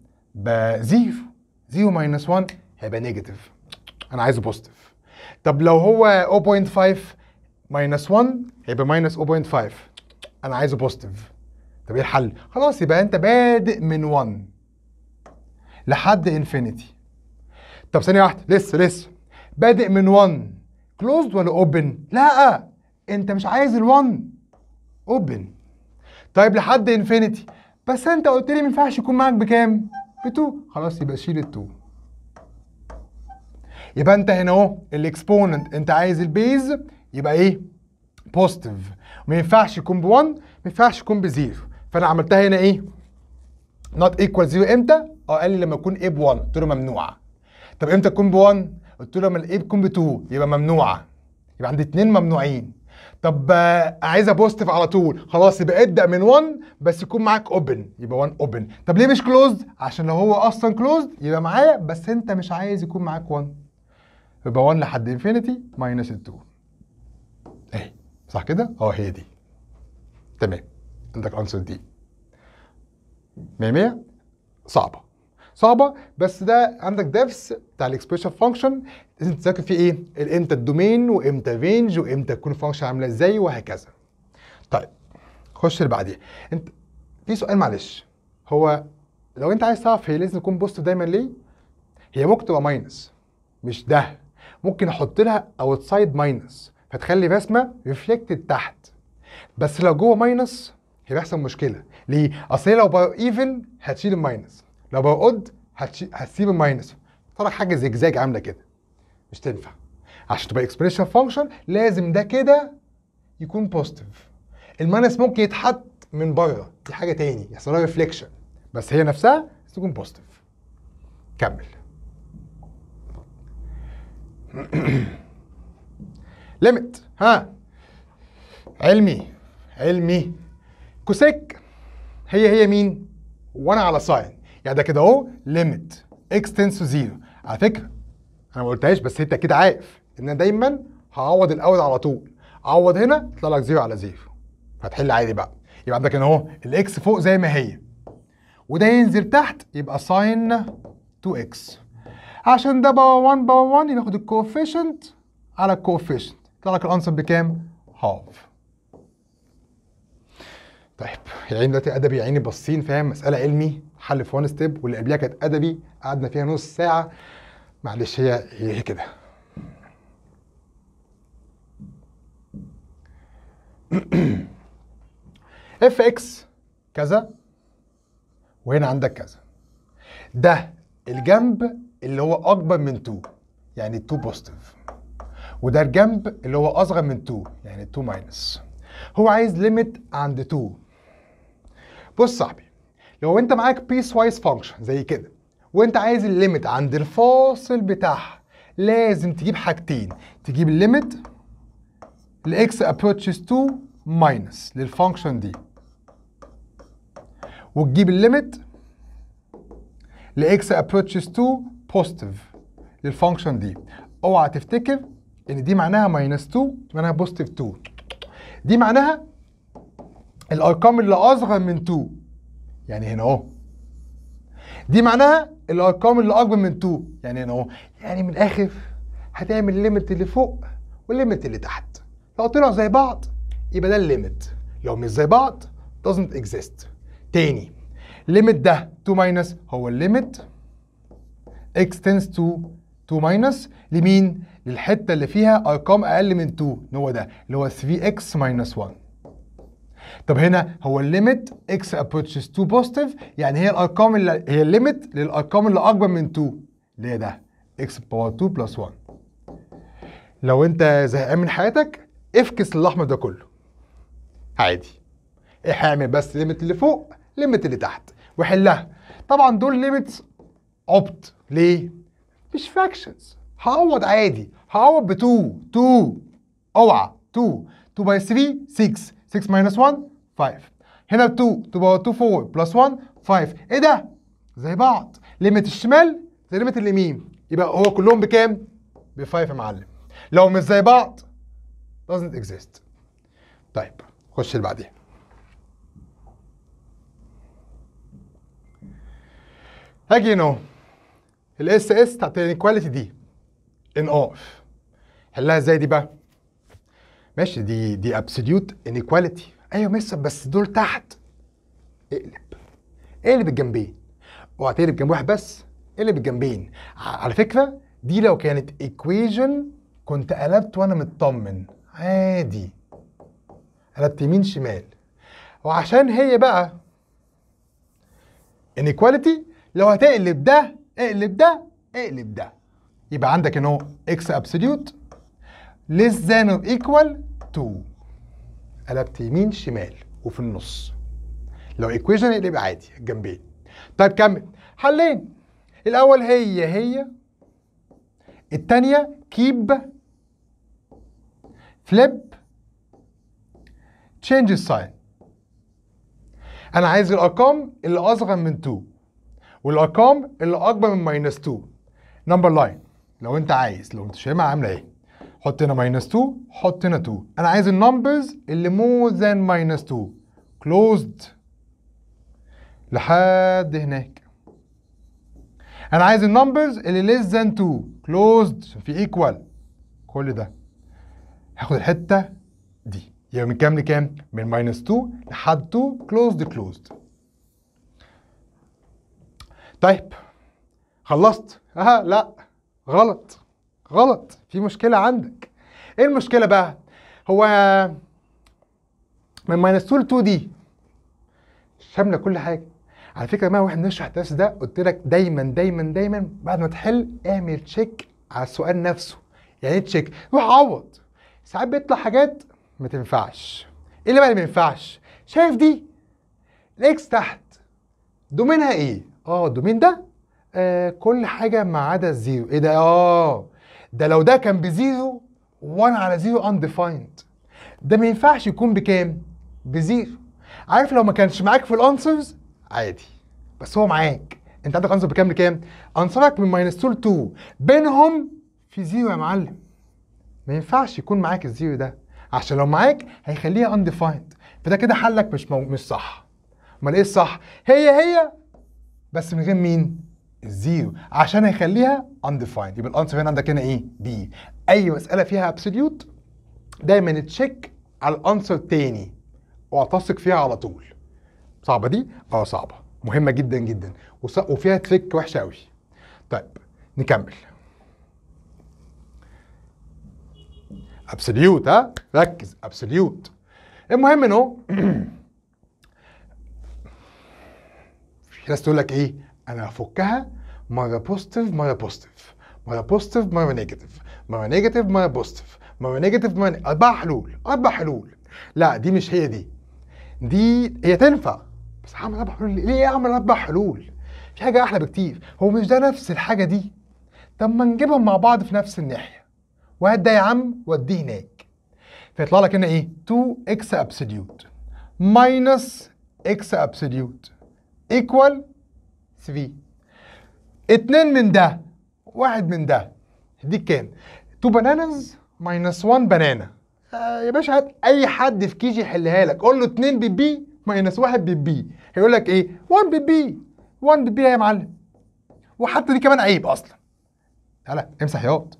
زيرو زيرو ماينس 1 هيبقى نيجاتيف انا عايزه بوزيتيف طب لو هو 0.5 ماينس 1 هيبقى ماينس 0.5 انا عايزه بوزيتيف طب ايه الحل؟ خلاص يبقى انت بادئ من 1 لحد انفينيتي طب ثانيه واحده لسه لسه بادئ من 1 كلوزد ولا اوبن؟ لا انت مش عايز ال1 اوبن طيب لحد انفينيتي بس انت قلت لي ما ينفعش يكون معاك بكام؟ ب 2 خلاص يبقى شيل ال 2 يبقى انت هنا اهو الاكسبوننت انت عايز البيز يبقى ايه؟ بوزيتيف ما ينفعش يكون ب 1 ما ينفعش يكون ب0 فانا عملتها هنا ايه؟ نوت ايكوال زيرو امتى؟ اه قال لي لما يكون ايه ب 1 قلت له ممنوعه طب امتى تكون ب 1؟ قلت له لما الايه تكون ب 2 يبقى ممنوعه يبقى عندي اتنين ممنوعين طب آه، عايزه بوزيتيف على طول خلاص يبقى ابدا من 1 بس يكون معاك اوبن يبقى 1 اوبن طب ليه مش كلوزد عشان لو هو اصلا كلوزد يبقى معايا بس انت مش عايز يكون معاك 1 يبقى 1 لحد انفينيتي ماينس 2 اهي صح كده اه هي دي تمام عندك انسر دي 100 صعبه صعبه بس ده عندك ديفس بتاع الاكسبريشن فانكشن لازم تذاكر فيه ايه الامتى الدومين وامتى الرينج وامتى تكون الفانكشن عامله ازاي وهكذا طيب خش اللي بعديها انت في سؤال معلش هو لو انت عايز تعرف هي لازم تكون بوست دايما ليه هي ممكن تبقى ماينس مش ده ممكن احط لها اوتسايد ماينس فتخلي رسمه ريفلكتد تحت بس لو جوه ماينس هي بيحصل مشكله ليه اصل هي لو بقى ايفن هتشيل الماينس لو بقى اود هتسيب الماينس طلع حاجه زجزاج عامله كده مش تنفع عشان تبقى اكسبريشن فانكشن لازم ده كده يكون بوزيتيف المانس ممكن يتحط من بره دي حاجه تاني يحصل لها ريفليكشن بس هي نفسها تكون بوزيتيف كمل ليميت ها علمي علمي كوسيك هي هي مين؟ وانا على ساين يعني ده كده اهو ليميت اكس تنس تو زيرو على فكره انا ما قلتهاش بس انت كده عارف ان انا دايما هعوض الاول على طول اعوض هنا يطلع لك زيرو على زيرو فتحل عادي بقى يبقى عندك هنا اهو الاكس فوق زي ما هي وده ينزل تحت يبقى ساين 2x عشان ده باور 1 باور 1 ناخد الكوفيشنت على الكوفيشنت يطلع لك الانسر بكام؟ هاف طيب يا عيني دلوقتي ادبي يا عيني باصين فاهم مساله علمي حل في ون ستيب واللي قبلها كانت ادبي قعدنا فيها نص ساعه معلش هي هي كده اف اكس كذا وهنا عندك كذا ده الجنب اللي هو اكبر من 2 يعني 2 بوزيتيف وده الجنب اللي هو اصغر من 2 يعني 2 ماينس هو عايز ليميت عند 2 بص صاحبي لو انت معاك بيس وايز فانكشن زي كده وانت عايز الليميت عند الفاصل بتاعها لازم تجيب حاجتين تجيب الليميت لاكس ابروتشز تو ماينس للفانكشن دي وتجيب الليميت لاكس ابروتشز تو بوزيتيف للفانكشن دي اوعى تفتكر ان دي معناها ماينس 2 معناها بوزيتيف 2 دي معناها الارقام اللي اصغر من 2 يعني هنا اهو دي معناها الارقام اللي اكبر من 2 يعني هنا اهو يعني من الاخر هتعمل ليميت اللي فوق والليميت اللي تحت لو طلعوا زي بعض يبقى ده الليميت لو مش زي بعض doesn't exist تاني ليميت ده 2 ماينس هو الليميت x tends to 2 ماينس لمين؟ للحته اللي فيها ارقام اقل من 2 هو ده اللي هو 3x ماينس 1 طب هنا هو الليميت اكس ابروتشز 2 بوزيتيف يعني هي الارقام اللي هي الليميت للارقام اللي اكبر من 2 اللي هي ده اكس باور 2 بلس 1 لو انت زهقان من حياتك افكس الاحمر ده كله عادي اعمل بس الليميت اللي فوق الليميت اللي تحت وحلها طبعا دول ليميتس عبط ليه مش فاكشنز هعوض عادي هعوض ب 2 2 اوعى 2 2 باي 3 6 6 ماينس 1 5 هنا 2 تبقى 2 4 بلس 1 5 ايه ده؟ زي بعض ليميت الشمال زي ليميت اليمين يبقى هو كلهم بكام؟ ب 5 يا معلم لو مش زي بعض doesn't exist طيب خش اللي بعديها هاجي هنا الاس اس بتاعت الانكواليتي دي ان اوف حلها ازاي دي بقى؟ ماشي دي دي ابسوليوت انيكواليتي ايوه ميسر بس دول تحت اقلب اقلب الجنبين اوعى تقلب جنب واحد بس اقلب الجنبين على فكره دي لو كانت ايكويجن كنت قلبت وانا مطمن عادي قلبت يمين شمال وعشان هي بقى انيكواليتي لو هتقلب ده اقلب ده اقلب ده يبقى عندك ان هو اكس ابسوليوت less than or equal to قلبت يمين شمال وفي النص لو equation اقلب عادي الجنبين طيب كمل حلين الأول هي هي التانية keep flip change sign أنا عايز الأرقام اللي أصغر من 2 والأرقام اللي أكبر من minus 2 نمبر لاين لو أنت عايز لو أنت شايفها عاملة إيه حط هنا ماينس 2 حط هنا 2 انا عايز النمبرز اللي مور ذان ماينس 2 كلوزد لحد هناك انا عايز النمبرز اللي ليس ذان 2 كلوزد في ايكوال كل ده هاخد الحته دي يبقى من كام لكام؟ من ماينس 2 لحد 2 كلوزد كلوزد طيب خلصت؟ اها لا غلط غلط في مشكله عندك ايه المشكله بقى هو من ماينس 2 ل 2 دي شامله كل حاجه على فكره ما واحد نشرح الدرس ده قلت لك دايما دايما دايما بعد ما تحل اعمل تشيك على السؤال نفسه يعني ايه تشيك روح عوض ساعات بيطلع حاجات ما تنفعش ايه اللي بقى اللي ما ينفعش شايف دي الاكس تحت دومينها ايه اه الدومين ده آه كل حاجه ما عدا الزيرو ايه ده اه ده لو ده كان بزيرو 1 على زيرو undefined ده ما ينفعش يكون بكام بزيرو عارف لو ما كانش معاك في الانسرز عادي بس هو معاك انت عندك انسر بكام لكام انصرك من ماينس 2 ل 2 بينهم في زيرو يا معلم ما ينفعش يكون معاك الزيرو ده عشان لو معاك هيخليها undefined فده كده حلك مش مو... مش صح امال ايه الصح هي هي بس من غير مين زيرو عشان هيخليها undefined يبقى الانسر هنا عندك هنا ايه بي اي مساله فيها ابسوليوت دايما تشيك على الانسر تاني واعتصق فيها على طول صعبه دي اه صعبه مهمه جدا جدا وفيها تريك وحشه قوي طيب نكمل ابسوليوت ها ركز ابسوليوت المهم ان هو في ناس تقول لك ايه انا هفكها مره بوزيتيف مره بوزيتيف مره بوزيتيف مره نيجاتيف مره نيجاتيف مره بوزيتيف مره نيجاتيف مره اربع حلول اربع حلول لا دي مش هي دي دي هي تنفع بس هعمل اربع حلول ليه اعمل اربع حلول في حاجه احلى بكتير هو مش ده نفس الحاجه دي طب ما نجيبهم مع بعض في نفس الناحيه وهات ده يا عم وديه هناك فيطلع لك هنا ايه 2 اكس ابسوليوت ماينس اكس ابسوليوت ايكوال 3 2 من ده واحد من ده دي كام 2 بانانز ماينس 1 بانانا يا باشا هات اي حد في كيجي يحلها لك قول له 2 بي بي ماينس 1 بي بي هيقول لك ايه 1 بي بي 1 بي بي يا معلم وحتى دي كمان عيب اصلا تعالى امسح ياض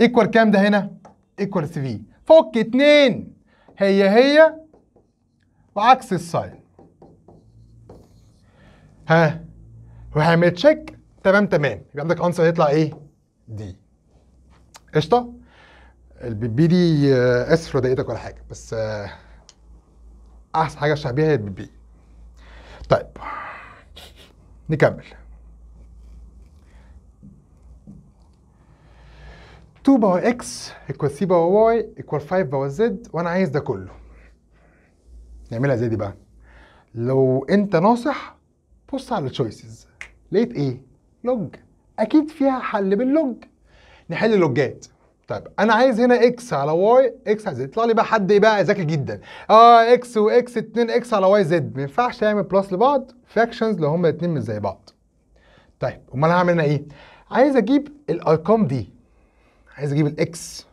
ايكوال كام ده هنا ايكوال 3 فك 2 هي هي وعكس الساين ها وهعمل تشيك تمام تمام يبقى عندك انسر هيطلع ايه دي قشطه البي آه، دي اسف لو ضايقتك ولا حاجه بس آه، احسن حاجه اشرح بيها هي البي طيب نكمل 2 باور اكس ايكوال 3 باور واي ايكوال 5 باور زد وانا عايز ده كله نعملها زي دي بقى لو انت ناصح بص على التشويسز لقيت ايه؟ لوج اكيد فيها حل باللوج نحل اللوجات طيب انا عايز هنا اكس على واي اكس على زد يطلع لي بقى حد ايه بقى ذكي جدا اه اكس واكس 2 اكس على واي زد ما ينفعش اعمل بلس لبعض فاكشنز لو هما الاثنين مش زي بعض طيب امال هعمل هنا ايه عايز اجيب الارقام دي عايز اجيب الاكس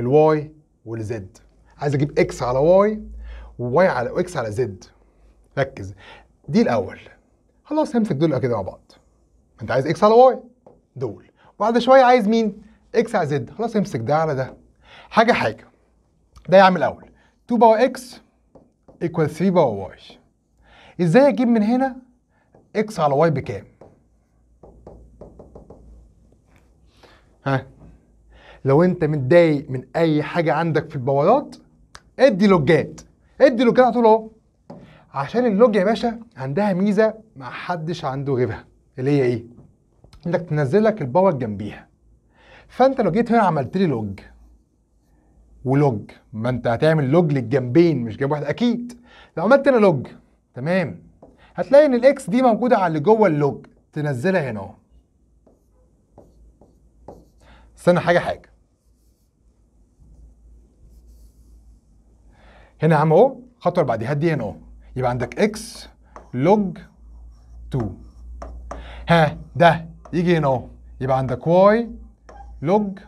الواي والزد عايز اجيب اكس على واي وواي على اكس على زد ركز دي الاول خلاص همسك دول كده مع بعض انت عايز اكس على واي دول بعد شويه عايز مين اكس على زد خلاص امسك ده على ده حاجه حاجه ده يعمل اول 2 باور اكس ايكوال 3 باور واي ازاي اجيب من هنا اكس على واي بكام ها لو انت متضايق من اي حاجه عندك في البوابات ادي لوجات ادي لوجات على طول اهو عشان اللوج يا باشا عندها ميزه ما حدش عنده غيرها اللي هي ايه انك تنزل لك الباور جنبيها فانت لو جيت هنا عملت لي لوج ولوج ما انت هتعمل لوج للجنبين مش جنب واحد اكيد لو عملت هنا لوج تمام هتلاقي ان الاكس دي موجوده على اللي جوه اللوج تنزلها هنا اهو استنى حاجه حاجه هنا يا عم اهو خطوه بعديها دي هنا اهو يبقى عندك اكس لوج 2 ها ده يجي هنا اهو يبقى عندك واي لوج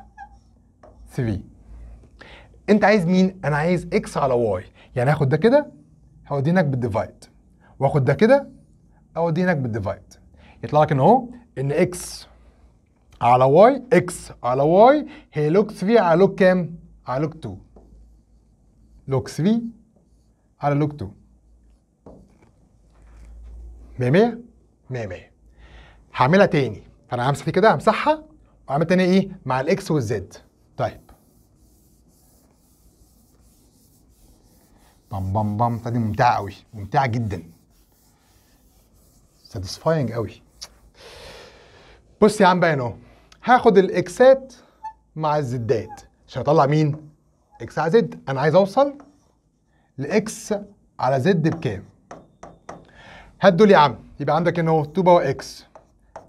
3 انت عايز مين انا عايز اكس على واي يعني هاخد ده كده هوديه هناك بالديفايد واخد ده كده اوديه هناك بالديفايد يطلع لك ان اهو ان اكس على واي اكس على واي هي لوج 3 على لوج كام على لوج 2 لوج 3 على لوج 2 100 100 100 100 هعملها تاني فانا همسح دي كده همسحها واعمل تاني ايه مع الاكس والزد طيب بام بام بام فدي ممتعه قوي ممتعه جدا ساتيسفاينج قوي بص يا عم بقى هنا هاخد الاكسات مع الزدات عشان اطلع مين اكس على زد انا عايز اوصل لاكس على زد بكام هات دول يا عم يبقى عندك انه 2 باور اكس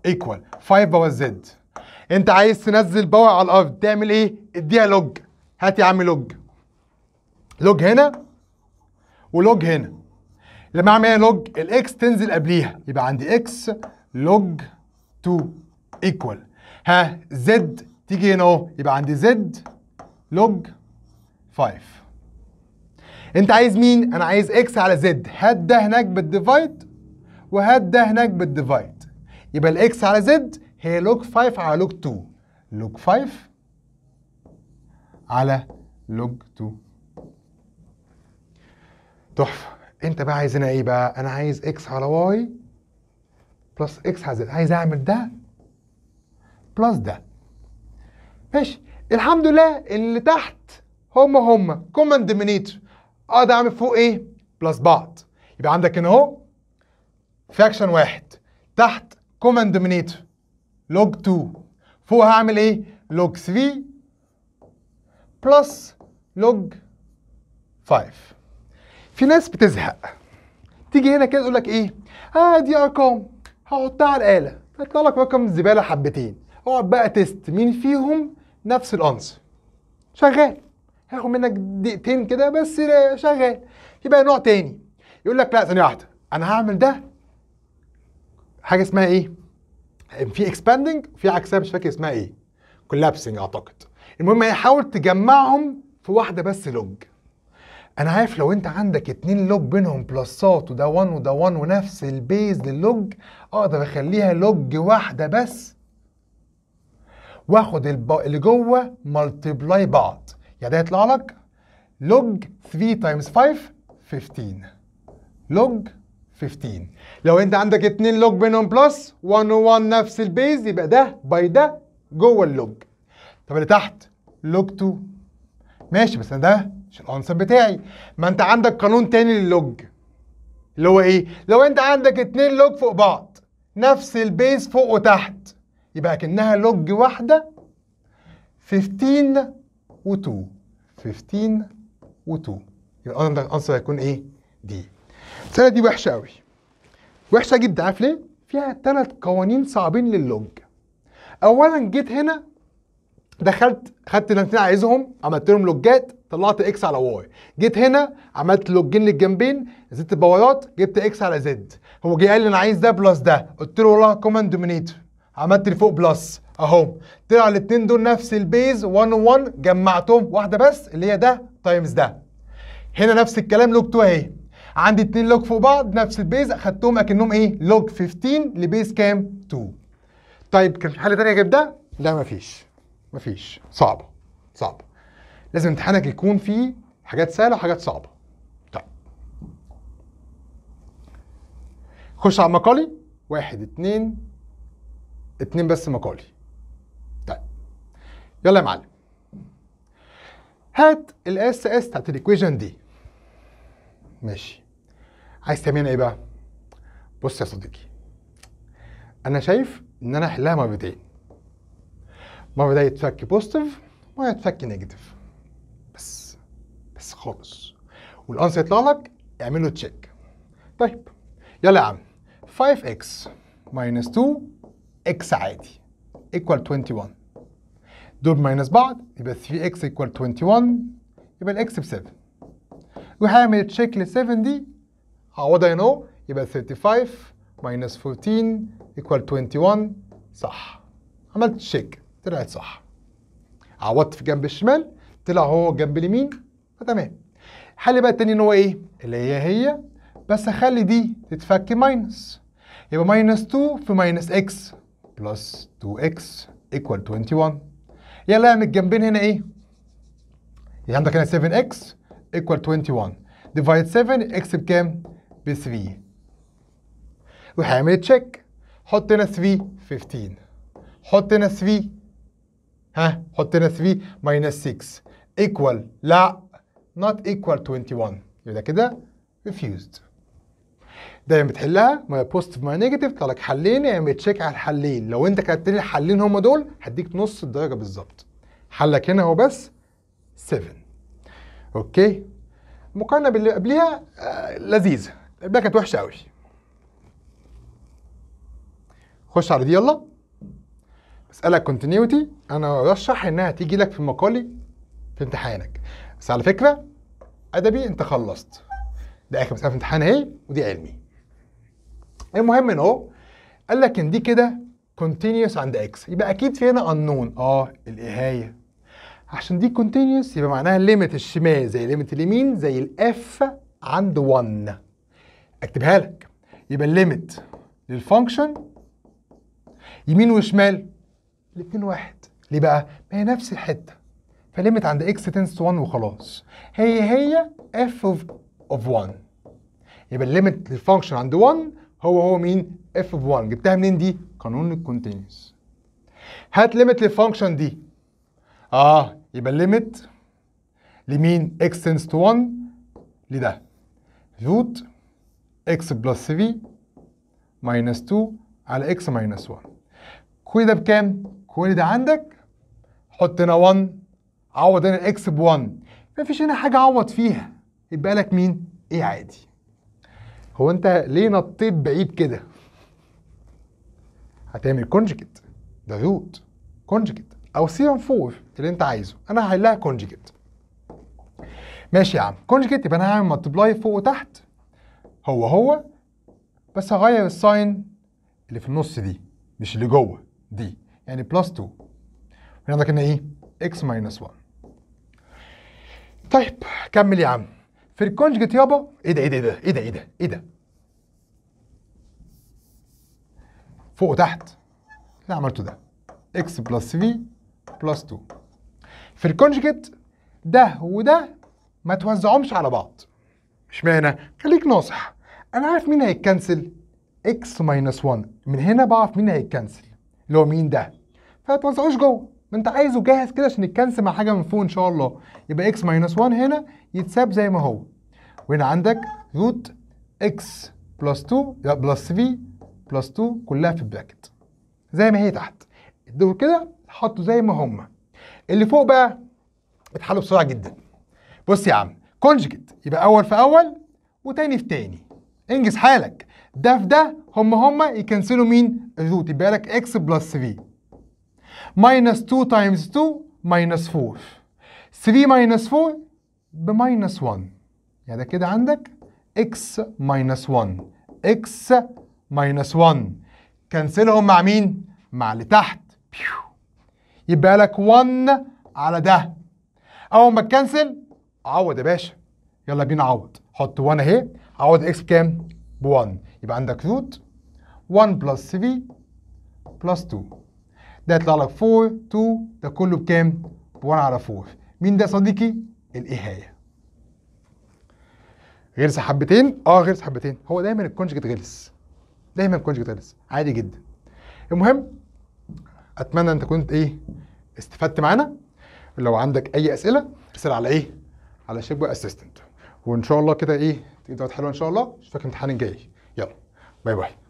ايكوال 5 باور زد انت عايز تنزل باور على الارض تعمل ايه؟ اديها لوج هات يا عم لوج لوج هنا ولوج هنا لما اعمل ايه لوج الاكس تنزل قبليها يبقى عندي اكس لوج 2 ايكوال ها زد تيجي هنا اهو يبقى عندي زد لوج 5 انت عايز مين؟ انا عايز اكس على زد هات ده هناك بالديفايد وهات ده هناك بالديفايد يبقى الاكس على زد هي لوج 5 على لوج 2 لوج 5 على لوج 2 تحفه انت بقى عايزنا ايه بقى انا عايز اكس على واي بلس اكس على زد عايز اعمل ده بلس ده ماشي الحمد لله اللي تحت هما هما كومن ديمينيتور اقعد اعمل فوق ايه بلس بعض يبقى عندك هنا اهو فاكشن واحد تحت كوماند دومينيتور لوج 2 فوق هعمل ايه لوج 3 بلس لوج 5 في ناس بتزهق تيجي هنا كده تقول لك ايه اه دي ارقام هحطها على الاله هيطلع لك رقم زباله حبتين اقعد بقى تيست مين فيهم نفس الانسر شغال هياخد منك دقيقتين كده بس شغال يبقى نوع تاني يقول لك لا ثانيه واحده انا هعمل ده حاجه اسمها ايه في اكسباندنج وفي عكسها مش فاكر اسمها ايه كولابسنج اعتقد المهم هي إيه، حاول تجمعهم في واحده بس لوج انا عارف لو انت عندك اتنين لوج بينهم بلسات وده 1 وده 1 ونفس البيز للوج اقدر اخليها لوج واحده بس واخد اللي جوه ملتبلاي بعض يعني ده هيطلع لك لوج 3 تايمز 5 15 لوج 15 لو انت عندك اتنين لوج بينهم بلس 1 و1 نفس البيز يبقى ده باي ده جوه اللوج طب اللي تحت لوج 2 ماشي بس ده مش الانسر بتاعي ما انت عندك قانون تاني للوج اللي هو ايه لو انت عندك اتنين لوج فوق بعض نفس البيز فوق وتحت يبقى كأنها لوج واحده 15 و2 15 و2 يبقى الانسر هيكون ايه دي السنه دي وحشة أوي وحشة جدا عارف ليه؟ فيها ثلاث قوانين صعبين لللونج أولا جيت هنا دخلت خدت اللي انا عايزهم عملت لهم لوجات طلعت اكس على واي جيت هنا عملت لوجين للجنبين زدت الباورات جبت اكس على زد هو جه قال لي انا عايز ده بلس ده قلت له والله كوماند دومينيتور عملت فوق بلس اهو طلع الاثنين دول نفس البيز 1 1 جمعتهم واحده بس اللي هي ده تايمز ده هنا نفس الكلام لوج 2 اهي عندي اتنين لوج فوق بعض نفس البيز اخدتهم اكنهم ايه لوج 15 لبيز كام 2 طيب كان في حل تاني اجيب ده لا مفيش مفيش صعبه صعبه لازم امتحانك يكون فيه حاجات سهله وحاجات صعبه طيب خش على مقالي واحد اتنين اتنين بس مقالي طيب يلا يا معلم هات الاس اس بتاعت الايكويشن دي ماشي عايز تعمل ايه بقى؟ بص يا صديقي انا شايف ان انا احلها مرتين مره يتفك بوزيتيف ومره يتفك نيجاتيف بس بس خالص والانسر يطلع لك اعمل له تشيك طيب يلا يا عم 5x ماينس 2x عادي ايكوال 21 دول ماينس بعض يبقى 3x ايكوال 21 يبقى الاكس ب 7 روح اعمل تشيك لل 7 دي would I know? يبقى 35 minus 14 equal 21 صح عملت تشيك طلعت صح عوضت في جنب الشمال طلع هو جنب اليمين فتمام حل بقى التاني ان هو ايه اللي هي هي بس اخلي دي تتفك ماينس يبقى ماينس 2 في ماينس اكس بلس 2x equal 21 يلا اعمل الجنبين هنا ايه يعني عندك هنا 7x equal 21 ديفايد 7 x بكام ب 3 وهعمل تشيك حط هنا 3 15 حط هنا 3 ها حط هنا 3 ماينس 6 ايكوال لا نوت ايكوال 21 يبقى كده ريفيوزد دايما بتحلها ماي بوزيتيف ماي نيجاتيف يطلع لك حلين اعمل تشيك على الحلين لو انت كتبت لي الحلين هم دول هديك نص الدرجه بالظبط حلك هنا هو بس 7 اوكي المقارنه باللي قبليها آه لذيذه البدايه كانت وحشه قوي خش على دي يلا اسالك كونتينيوتي انا ارشح انها تيجي لك في مقالي في امتحانك بس على فكره ادبي انت خلصت ده اخر مساله في امتحان اهي ودي علمي المهم ان اهو قال لك ان دي كده كونتينيوس عند اكس يبقى اكيد في هنا انون اه الاهايه عشان دي كونتينيوس يبقى معناها ليميت الشمال زي ليميت اليمين زي الاف عند 1 اكتبها لك يبقى الليمت للفانكشن يمين وشمال الاثنين واحد ليه بقى؟ ما هي نفس الحته فليمت عند اكس تنس تو 1 وخلاص هي هي اف اوف اوف 1 يبقى الليمت للفانكشن عند 1 هو هو مين؟ اف اوف 1 جبتها منين دي؟ قانون الكونتينيوس هات ليمت للفانكشن دي اه يبقى الليمت لمين؟ اكس تنس تو 1 لده روت x بلس v ماينس 2 على x ماينس 1 كل ده بكام؟ كل ده عندك حط هنا 1 عوض هنا الاكس ب 1 مفيش هنا حاجه عوض فيها يبقى لك مين؟ ايه عادي هو انت ليه نطيت بعيد كده؟ هتعمل كونجكت ده روت كونجكت او سي 4 اللي انت عايزه انا هحلها كونجكت ماشي يا عم كونجكت يبقى انا هعمل ملتبلاي فوق وتحت هو هو بس هغير الساين اللي في النص دي مش اللي جوه دي يعني بلس 2 عندك هنا ايه؟ اكس ماينس 1 طيب كمل يا عم في الكونجكت يابا ايه ده ايه ده ايه ده ايه ده ايه ده فوق وتحت اللي عملته ده اكس بلس في بلس 2 في الكونجكت ده وده ما توزعهمش على بعض مش معنى خليك ناصح انا عارف مين هيتكنسل اكس ماينس 1 من هنا بعرف مين هيتكنسل اللي هو مين ده فما توزعوش جوه ما انت عايزه جاهز كده عشان يتكنسل مع حاجه من فوق ان شاء الله يبقى اكس ماينس 1 هنا يتساب زي ما هو وهنا عندك روت اكس بلس 2 لا بلس 3 بلس 2 كلها في البراكت زي ما هي تحت دول كده حطوا زي ما هم اللي فوق بقى اتحلوا بسرعه جدا بص يا عم كونجكت يبقى اول في اول وتاني في تاني انجز حالك ده في ده هما هما يكنسلوا مين الروت يبقى لك اكس بلس 3 ماينس 2 تايمز 2 ماينس 4 3 ماينس 4 بماينس 1 يعني ده كده عندك اكس ماينس 1 اكس ماينس 1 كنسلهم مع مين؟ مع اللي تحت يبقى لك 1 على ده اول ما تكنسل عوض يا باشا يلا بينا عوض حط 1 اهي عوض اكس بكام؟ ب 1 يبقى عندك روت 1 بلس 3 بلس 2 ده يطلع لك 4 2 ده كله بكام؟ ب 1 على 4 مين ده يا صديقي؟ الإهاية غلس حبتين اه غلس حبتين هو دايما الكونجكت غلس دايما الكونجكت غلس عادي جدا المهم اتمنى انت كنت ايه استفدت معانا لو عندك اي اسئله اسال على ايه على شيب اسيستنت وان شاء الله كده ايه تيجي تقعد حلوه ان شاء الله اشوفك الامتحان الجاي يلا باي باي